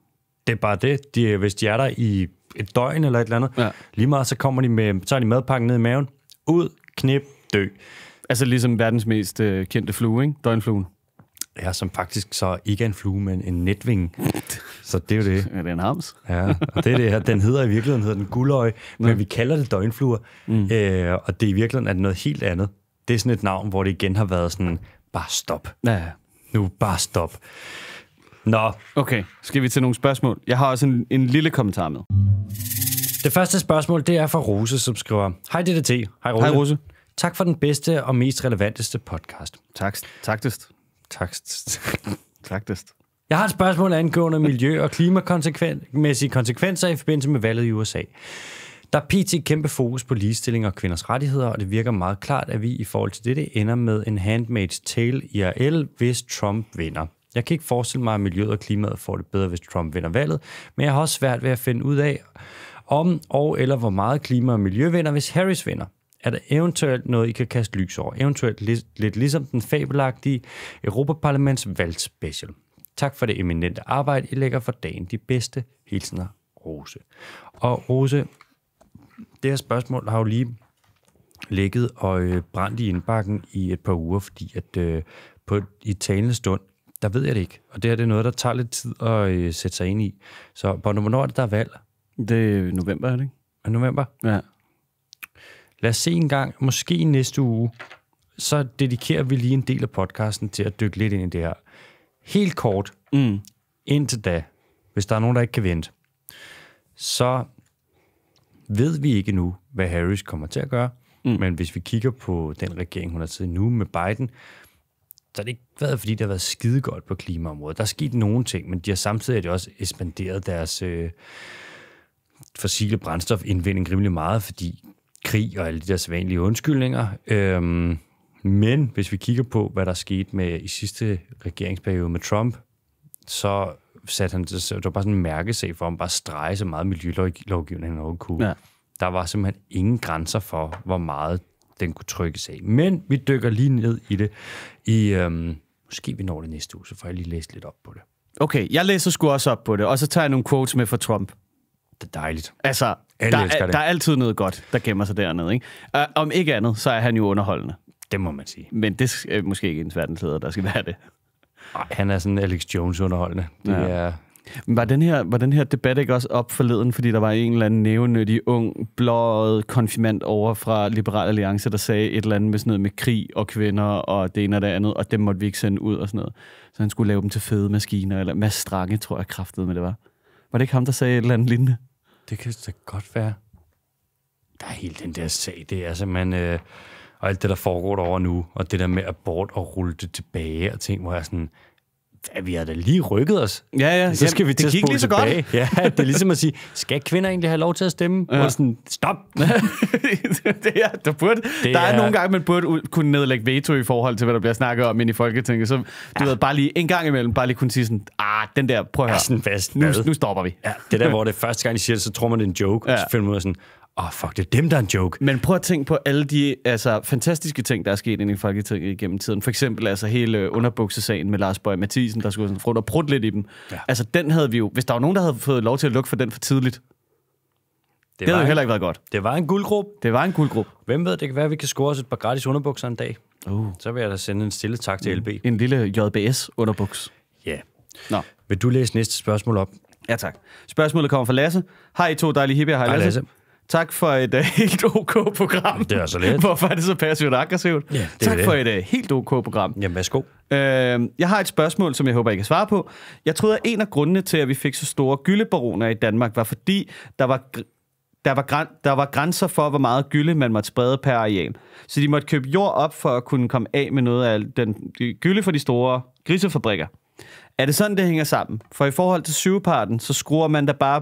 Speaker 1: Det er bare det. De, hvis de er der i et døgn eller et eller andet. Ja. Lige meget, så kommer de med, tager de madpakken ned i maven.
Speaker 2: Ud, knip, dø. Altså ligesom verdens mest øh, kendte flue, ikke? Døgnfluen. Ja, som faktisk så ikke er en flue, men en netving. [LAUGHS] Så det er jo det. Ja, det er en hams.
Speaker 1: Ja, og det er det her. Den hedder i virkeligheden hedder den guldøje, men ja. vi kalder det døgnfluer. Mm. Øh, og det i virkeligheden er noget helt andet. Det er sådan et navn, hvor det igen har været sådan, bare stop. Ja.
Speaker 2: Nu bare stop. Nå. Okay, skal vi til nogle spørgsmål? Jeg har også en, en lille kommentar med. Det første spørgsmål, det er fra Rose, som skriver, Hej DDT.
Speaker 1: Hej Rose. Hej Rose. Tak for den bedste og mest relevanteste podcast. Tak. Taktest. Takst. Taktest. Jeg har et spørgsmål angående miljø- og klimakonsekvensmæssige konsekvenser i forbindelse med valget i USA. Der er pt. kæmpe fokus på ligestilling og kvinders rettigheder, og det virker meget klart, at vi i forhold til dette ender med en handmade tale IRL, hvis Trump vinder. Jeg kan ikke forestille mig, at miljøet og klimaet får det bedre, hvis Trump vinder valget, men jeg har også svært ved at finde ud af, om og eller hvor meget klima og miljø vinder, hvis Harris vinder. Er der eventuelt noget, I kan kaste lys over? Eventuelt lidt, lidt ligesom den fabelagtige Europaparlaments valgspecial. Tak for det eminente arbejde, I lægger for dagen. De bedste hilsener, Rose. Og Rose, det her spørgsmål har jo lige ligget og øh, brændt i indbakken i et par uger, fordi at øh, på, i talende stund der ved jeg det ikke. Og det her det er noget, der tager lidt tid at øh, sætte sig ind i. Så Bono, hvornår er det, der er valg? Det er november, er det ikke? Er november? Ja. Lad os se en gang, måske næste uge, så dedikerer vi lige en del af podcasten til at dykke lidt ind i det her. Helt kort, mm. indtil da, hvis der er nogen, der ikke kan vente, så ved vi ikke nu, hvad Harris kommer til at gøre. Mm. Men hvis vi kigger på den regering, hun har siddet nu med Biden, har det ikke været, fordi det har været skide godt på klimaområdet. Der er sket nogle ting, men de har samtidig også ekspanderet deres øh, fossile brændstofindvinding rimelig meget, fordi krig og alle de der sædvanlige undskyldninger. Øhm, men hvis vi kigger på, hvad der skete med i sidste regeringsperiode med Trump, så satte han, det var bare sådan en mærkesag for ham, bare strege så meget miljølovgivning, han overhovedet kunne. Ja. Der var simpelthen ingen grænser for, hvor meget den kunne trykkes af. Men vi dykker lige ned i det. I, øhm, måske vi når det næste uge, så får jeg lige læst lidt op på det.
Speaker 2: Okay, jeg læser sgu også op på det, og så tager jeg nogle quotes med fra Trump. Det er dejligt. Altså, Alle der, er, det. der er altid noget godt, der gemmer sig dernede. Ikke? Uh, om ikke andet, så er han jo underholdende. Det må man sige. Men det er måske ikke ens verdensleder, der skal være det. han er sådan Alex Jones underholdende. Det ja. er var den, her, var den her debat ikke også op forleden, fordi der var en eller anden nævenyttig, ung, blåret konfirmand over fra Liberal Alliance, der sagde et eller andet med sådan noget med krig og kvinder og det ene og det andet, og dem måtte vi ikke sende ud og sådan noget. Så han skulle lave dem til fede maskiner, eller Mads Strange, tror jeg kraftet med det var. Var det ikke ham, der sagde et eller andet lignende? Det kan da godt være.
Speaker 1: Der er hele den der sag, det er simpelthen... Øh, og alt det, der foregår derovre nu, og det der med abort og rulle det tilbage og ting, hvor jeg sådan at vi har da lige rykket os. Ja, ja. Så skal Jamen, vi til det gik lige så tilbage. godt. Ja, det er ligesom at sige, skal kvinder egentlig have lov til at stemme? Ja. Og sådan, stop! [LAUGHS] det
Speaker 2: er, der, burde, det der er, er nogle gange, man burde kunne nedlægge veto i forhold til, hvad der bliver snakket om ind i Folketinget. Så du ved, bare lige en gang imellem, bare lige kunne sige sådan, ah, den der, prøv at høre. Ja, sådan fast. Nu, nu stopper vi. Ja, det der, hvor det første gang, de siger det, så tror man, det er en joke. Ja. Og så finder man ud af sådan, åh, oh, fuck, det er dem, der er en joke. Men prøv at tænke på alle de altså, fantastiske ting, der er sket inden i Folketinget gennem tiden. For eksempel altså, hele underbuksesagen med Lars Bøge Mathisen, der skulle sådan rundt og prutte lidt i dem. Ja. Altså, den havde vi jo... Hvis der var nogen, der havde fået lov til at lukke for den for tidligt, det, det havde jo heller ikke været godt. Det var en guldgruppe. Det var en guldgruppe. Hvem
Speaker 1: ved, det kan være, at vi kan score os et par gratis underbukser en dag. Uh. Så vil jeg da sende en stille tak til mm. LB.
Speaker 2: En lille JBS-underbuks. Ja. Yeah. Nå. Vil du læse næste spørgsmål op? Ja, tak. Spørgsmålet kommer fra Lasse. Hej, I to dejlige hippie. Hej, Hej Lasse. Lasse. Tak for et uh, [LAUGHS] helt OK program. Det er så altså lidt. Hvorfor er det så passivt og aggressivt? Ja, tak tak det. for et uh, helt OK program. Jamen, værsgo. Uh, jeg har et spørgsmål, som jeg håber, I kan svare på. Jeg troede, at en af grundene til, at vi fik så store gyldebaroner i Danmark, var fordi, der var der var, græn, der var grænser for, hvor meget gylde man måtte sprede per areal. Så de måtte købe jord op for at kunne komme af med noget af den de gylde for de store grisefabrikker. Er det sådan, det hænger sammen? For i forhold til syvparten, så skruer man da bare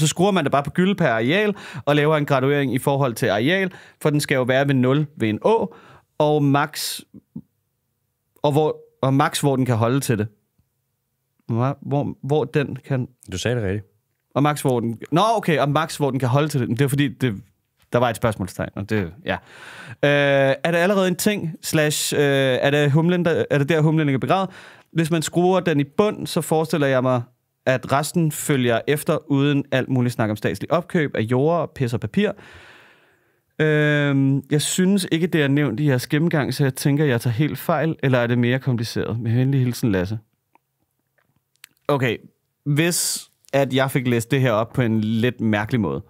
Speaker 2: så skruer man det bare på gylde per areal, og laver en graduering i forhold til areal, for den skal jo være ved 0 ved en å, og max, og hvor, og max, hvor den kan holde til det. Hvor, hvor den kan... Du sagde det rigtigt. Og max, hvor den... Nå, okay, og max, hvor den kan holde til det. det er fordi, det, der var et spørgsmålstegn, og det... Ja. Øh, er det allerede en ting? Slash, øh, er, det humlen, der, er det der, humlen er begravet? Hvis man skruer den i bund, så forestiller jeg mig, at resten følger efter uden alt muligt snak om statslig opkøb af og pis og papir. Øhm, jeg synes ikke, det er nævnt i jeres gennemgang, så jeg tænker, jeg tager helt fejl, eller er det mere kompliceret? Med venlig hilsen, Lasse. Okay, hvis at jeg fik læst det her op på en lidt mærkelig måde,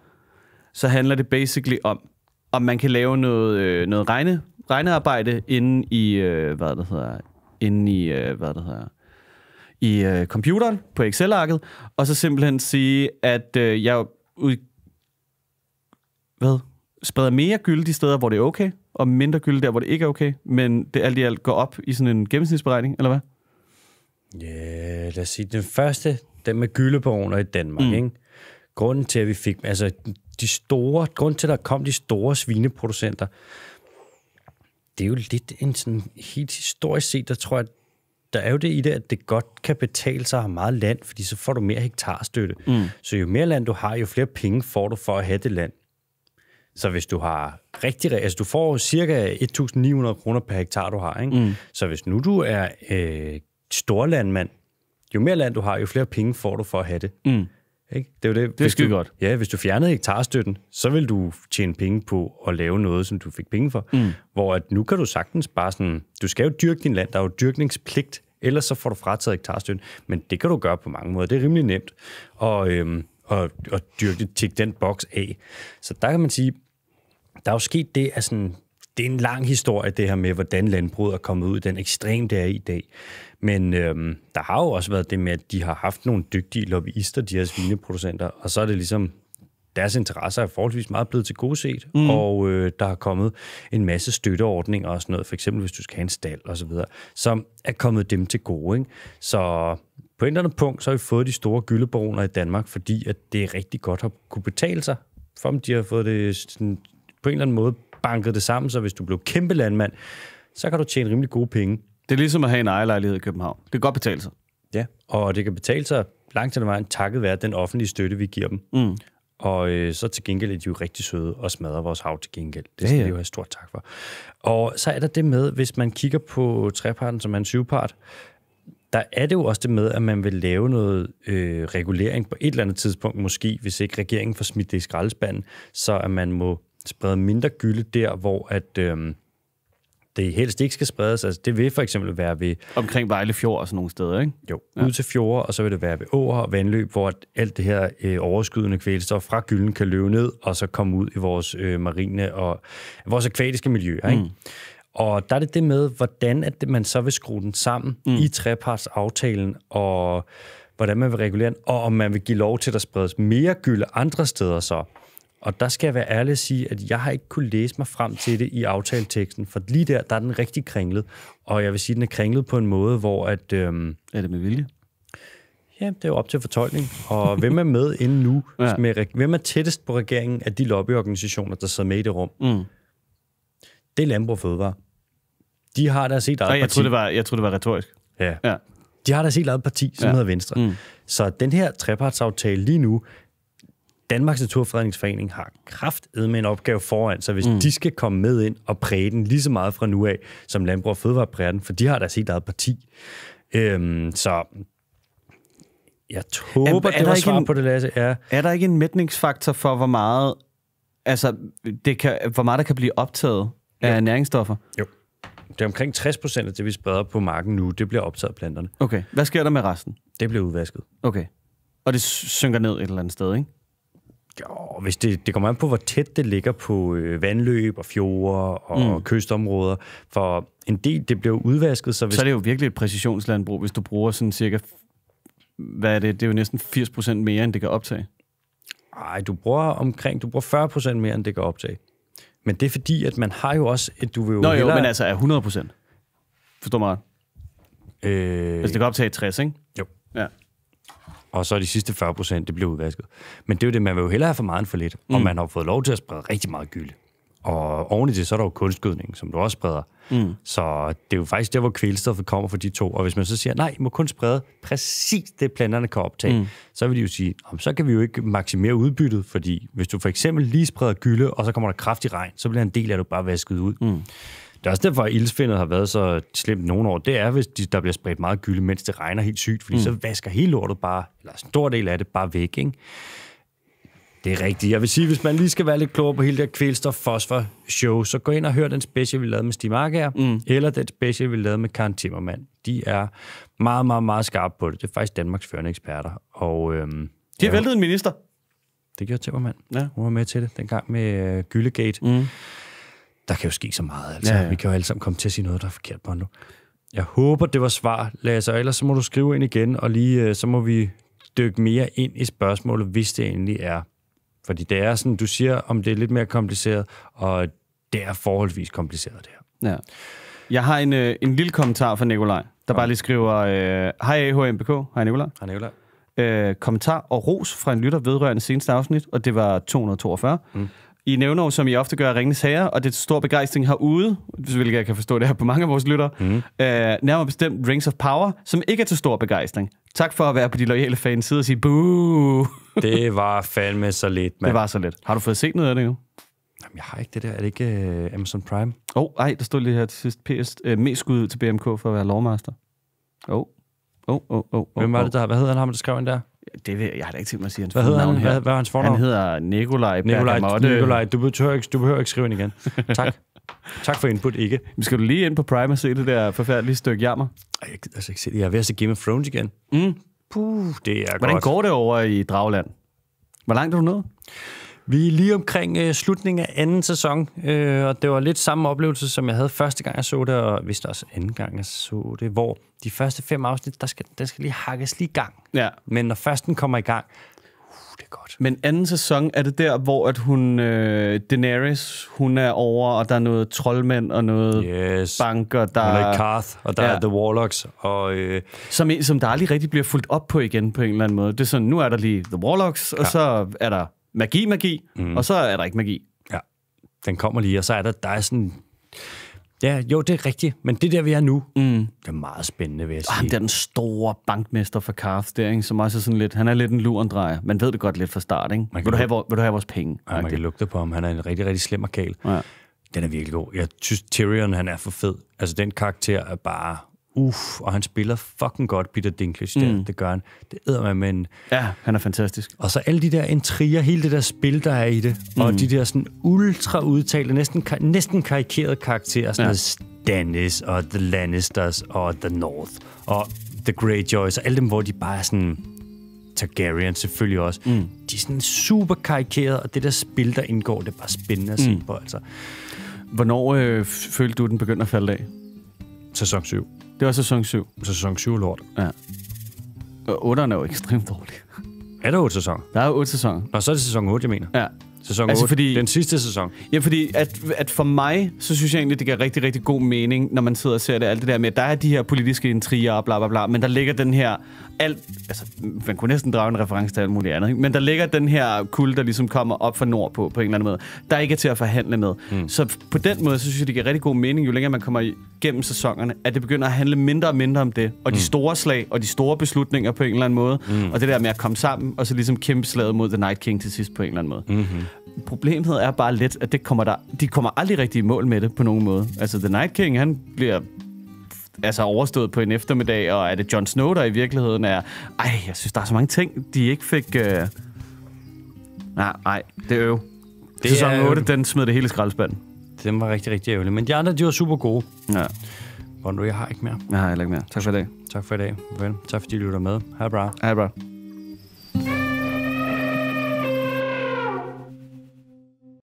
Speaker 2: så handler det basically om, om man kan lave noget, øh, noget regne, regnearbejde inden i, øh, hvad det hedder, inden i, øh, hvad det hedder, i øh, computeren på Excel-arket, og så simpelthen sige, at øh, jeg ud... Hvad? spreder mere gylde de steder, hvor det er okay, og mindre gylde der, hvor det ikke er okay, men det alt i alt går op i sådan en gennemsnitsberegning, eller hvad? Ja, yeah, lad os sige, den første, den med gyldebaroner i Danmark, mm. ikke?
Speaker 1: Grunden til, at vi fik, altså de store, grund til, at der kom de store svineproducenter, det er jo lidt en sådan, helt historisk set, der tror jeg, der er jo det i det, at det godt kan betale sig at have meget land, fordi så får du mere hektarstøtte. Mm. Så jo mere land du har, jo flere penge får du for at have det land. Så hvis du har rigtig... Altså, du får cirka 1.900 kroner per hektar, du har. Ikke? Mm. Så hvis nu du er øh, storlandmand, jo mere land du har, jo flere penge får du for at have det. Mm. Ikke? Det er jo det. Det er skide godt. Ja, hvis du fjernede hektarstøtten, så vil du tjene penge på at lave noget, som du fik penge for. Mm. Hvor at nu kan du sagtens bare sådan, du skal jo dyrke din land, der er jo dyrkningspligt, ellers så får du frataget hektarstøtten. Men det kan du gøre på mange måder, det er rimelig nemt. Og, øhm, og, og dyrke, tjek den boks af. Så der kan man sige, der er jo sket det, at sådan, det er en lang historie, det her med, hvordan landbruget er kommet ud i den ekstrem, det er i dag. Men øhm, der har jo også været det med, at de har haft nogle dygtige lobbyister, de her svineproducenter, og så er det ligesom, deres interesser er forholdsvis meget blevet til gode set, mm. og øh, der har kommet en masse støtteordninger og sådan noget, for eksempel hvis du skal have en stald og så videre, som er kommet dem til gode. Ikke? Så på en eller anden punkt, så har vi fået de store gyldebaroner i Danmark, fordi at det er rigtig godt at kunne betale sig, for om de har fået det sådan, på en eller anden måde banket det sammen, så hvis du blev kæmpe landmand, så kan du tjene rimelig gode penge. Det er ligesom at have en ejerlejlighed i København. Det kan godt betale sig. Ja, og det kan betale sig langt til vejen takket være den offentlige støtte, vi giver dem. Mm. Og øh, så til gengæld er de jo rigtig søde og smadrer vores hav til gengæld. Det skal ja, ja. de jo have stort tak for. Og så er der det med, hvis man kigger på treparten, som er en syvpart, der er det jo også det med, at man vil lave noget øh, regulering på et eller andet tidspunkt, måske hvis ikke regeringen får smidt det i skraldespanden, så at man må sprede mindre gylde der, hvor at... Øh, det helst ikke skal spredes. Altså, det vil for eksempel være ved... Omkring Vejle Fjord og sådan nogle steder, ikke? Jo, ja. ud til fjorde, og så vil det være ved åer og vandløb, hvor at alt det her øh, overskydende kvælstof fra gylden kan løbe ned, og så komme ud i vores øh, marine og vores akvatiske miljøer, ikke? Mm. Og der er det det med, hvordan at man så vil skrue den sammen mm. i trepartsaftalen, og hvordan man vil regulere den, og om man vil give lov til, at der spredes mere gylde andre steder så. Og der skal jeg være ærlig at sige, at jeg har ikke kunne læse mig frem til det i aftalteksten, for lige der, der er den rigtig kringlet. Og jeg vil sige, at den er kringlet på en måde, hvor at... Øhm, er det med vilje? Ja, det er jo op til fortolkning. Og hvem er med inden nu? [LAUGHS] Ja. Med, hvem er tættest på regeringen af de lobbyorganisationer, der sidder med i det rum? Mm.
Speaker 2: Det er Landbrug Fødevare.
Speaker 1: De har deres set eget jeg parti. Troede, det var,
Speaker 2: jeg troede, det var retorisk. Ja.
Speaker 1: ja. De har der set eget parti, som ja. hedder Venstre. Mm. Så den her trepartsaftale lige nu, Danmarks Naturfredningsforening har kraft med en opgave foran sig, hvis mm. de skal komme med ind og præge den lige så meget fra nu af, som Landbrug og Fødevare præger den, for de har deres helt eget parti.
Speaker 2: Øhm, så jeg håber, det er det var svar en, på det, Lasse. Ja. Er der ikke en mætningsfaktor for, hvor meget, altså, det kan, hvor meget der kan blive optaget af jo. næringsstoffer? Jo. Det er omkring 60 procent af det, vi spreder på marken nu, det bliver optaget af planterne. Okay. Hvad sker der med resten? Det bliver udvasket. Okay. Og det synker ned et eller andet sted,
Speaker 1: ikke? Jo, hvis det, det kommer an på, hvor tæt det ligger på øh, vandløb og fjorde
Speaker 2: og mm. kystområder. For en del, det bliver udvasket. Så, hvis... så er det jo virkelig et præcisionslandbrug, hvis du bruger sådan cirka... Hvad er det? Det er jo næsten 80% mere, end det kan optage. Nej, du bruger omkring... Du bruger 40% mere, end det kan optage. Men det er fordi, at
Speaker 1: man har jo også... At du vil jo Nå jo, men altså er
Speaker 2: 100%. Forstår mig Øh... Altså, det kan optage 60, ikke? Jo. Ja og så de sidste 40 procent, det bliver udvasket.
Speaker 1: Men det er jo det, man vil jo hellere have for meget end for lidt, mm. og man har fået lov til at sprede rigtig meget gylde. Og oven i det, så er der jo kunstgødning, som du også spreder. Mm. Så det er jo faktisk der, hvor kvælstoffet kommer fra de to. Og hvis man så siger, nej, I må kun sprede præcis det, planterne kan optage, mm. så vil de jo sige, så kan vi jo ikke maksimere udbyttet, fordi hvis du for eksempel lige spreder gylde, og så kommer der kraftig regn, så bliver en del af det bare vasket ud. Mm. Det er også derfor, at ildsvindet har været så slemt nogle år. Det er, hvis de, der bliver spredt meget gylde, mens det regner helt sygt, fordi mm. så vasker hele lortet bare, eller en stor del af det, bare væk, ikke? Det er rigtigt. Jeg vil sige, hvis man lige skal være lidt klogere på hele det kvælstof fosfor show så gå ind og hør den special, vi lavede med Stig Markager, mm. eller den special, vi lavede med Karen Timmermann. De er meget, meget, meget skarpe på det. Det er faktisk Danmarks førende eksperter. Og, øhm, de har væltet en minister. Det gjorde Timmermann. Ja. Hun var med til det dengang med øh, Gyllegate. Mm der kan jo ske så meget. Altså. Ja, ja. Vi kan jo alle sammen komme til at sige noget, der er forkert på nu. Jeg håber, det var svar, Lasse, og ellers så må du skrive ind igen, og lige øh, så må vi dykke mere ind i spørgsmålet, hvis det egentlig er. Fordi det er sådan, du siger, om det er lidt mere kompliceret, og det er forholdsvis kompliceret, det
Speaker 2: her. Ja. Jeg har en, øh, en lille kommentar fra Nikolaj, der okay. bare lige skriver, øh, hej AHMBK, hej Nikolaj. Hej Nikolaj. Øh, kommentar og ros fra en lytter vedrørende seneste afsnit, og det var 242. Mm. I nævner jo, som I ofte gør, Ringnes Herre, og det er stor begejstring herude, hvilket jeg kan forstå, det her på mange af vores lyttere. Mm. Øh, nærmere bestemt Rings of Power, som ikke er til stor begejstring. Tak for at være på de lojale fans side og sige boo. det var fandme så lidt, mand. Det var så lidt. Har du fået set noget af det nu? Jamen, jeg har ikke det der. Er det ikke uh, Amazon Prime? Åh, oh, ej, der stod lige her til sidst. PS, uh, øh, mest skud til BMK for at være lovmaster. Åh, oh. åh, oh, åh, oh, åh. Oh, oh, Hvem var oh. det der? Hvad hedder han ham, der skrev ind der? Det ved, jeg har da ikke tænkt mig at sige hans hvad hedder han? her. Hvad, hvad er hans fornavn? Han hedder Nikolaj Nikolaj, Nikolaj, du behøver ikke, du behøver ikke skrive ind igen. [LAUGHS] tak. tak for input, ikke. Men skal du lige ind på Prime og se det der forfærdelige stykke jammer? Ej, jeg altså ikke se det. Jeg er ved at se Game of Thrones igen. Mm. Puh, det er Hvordan godt. går det over i Dragland?
Speaker 1: Hvor langt er du nået? Vi er lige omkring øh, slutningen af anden sæson, øh, og det var lidt samme oplevelse, som jeg havde første gang, jeg så det, og vist også anden gang, jeg så det, hvor de første fem afsnit, der skal, den skal lige hakkes lige i gang. Ja. Men når først den kommer i gang,
Speaker 2: uh, det er godt. Men anden sæson, er det der, hvor at hun, øh, Daenerys, hun er over, og der er noget troldmænd og noget yes. banker, der hun er... Karth, og der ja. er The Warlocks, og... Øh, som, som der aldrig rigtig bliver fuldt op på igen, på en eller anden måde. Det er sådan, nu er der lige The Warlocks, ja. og så er der magi, magi, mm. og så er der ikke magi. Ja, den kommer lige, og så er der, der er sådan... Ja, jo, det er rigtigt, men det der, vi er nu, mm. det er meget spændende, vil jeg ah, sige. Oh, det er den store bankmester for Carth der, ikke? som også er sådan lidt, han er lidt en lurendrejer. Man ved det godt lidt fra start, ikke? Vil du, have, vil du have vores penge? Ja, man kan lugte på ham, han er en rigtig, rigtig slem og kæl. Ja. Den er virkelig
Speaker 1: god. Jeg synes, Tyrion, han er for fed. Altså, den karakter er bare uff, og han spiller fucking godt Peter Dinklage der, mm. det gør han. Det æder man, men... Ja, han er fantastisk. Og så alle de der intriger, hele det der spil, der er i det, mm. og de der sådan ultra udtalte, næsten, næsten karikerede karakterer, sådan ja. Stannis og The Lannisters og The North og The Greyjoys og alle dem, hvor de bare er sådan... Targaryen selvfølgelig også. Mm. De er sådan super karikerede, og det der spil, der indgår, det er bare spændende at se mm. på, altså.
Speaker 2: Hvornår øh, følte du, den begyndte at falde af? Sæson 7. Det var sæson 7. Sæson 7 lort. Ja. Og 8 er jo ekstremt dårlig. Er der 8 sæsoner? Der er 8 sæsoner. Og så er det sæson 8, jeg mener. Ja. Sæson altså 8, fordi, den sidste sæson. Ja, fordi at, at for mig, så synes jeg egentlig, det giver rigtig, rigtig god mening, når man sidder og ser det, alt det der med, at der er de her politiske intriger og bla bla bla, men der ligger den her alt, altså, man kunne næsten drage en reference til alt muligt andet, ikke? men der ligger den her kul, der ligesom kommer op fra nord på, på en eller anden måde, der ikke er til at forhandle med. Mm. Så på den måde, så synes jeg, det giver rigtig god mening, jo længere man kommer igennem sæsonerne, at det begynder at handle mindre og mindre om det, og mm. de store slag, og de store beslutninger på en eller anden måde, mm. og det der med at komme sammen, og så ligesom kæmpe slaget mod The Night King til sidst på en eller anden måde. Mm-hmm problemet er bare lidt, at det kommer der, de kommer aldrig rigtig i mål med det på nogen måde. Altså, The Night King, han bliver altså overstået på en eftermiddag, og er det Jon Snow, der i virkeligheden er... Ej, jeg synes, der er så mange ting, de ikke fik... Øh... Nej, nej, det er øv. Det Sæson er 8, øv. den smed det hele skraldespanden. Den var rigtig, rigtig ærgerlig. Men de andre, de var super gode. Ja. Bondo, jeg har ikke mere. Jeg har heller ikke mere. Tak for i dag. Tak
Speaker 1: for i dag. Vel, tak fordi I lytter med. Hej bra. Hej bra.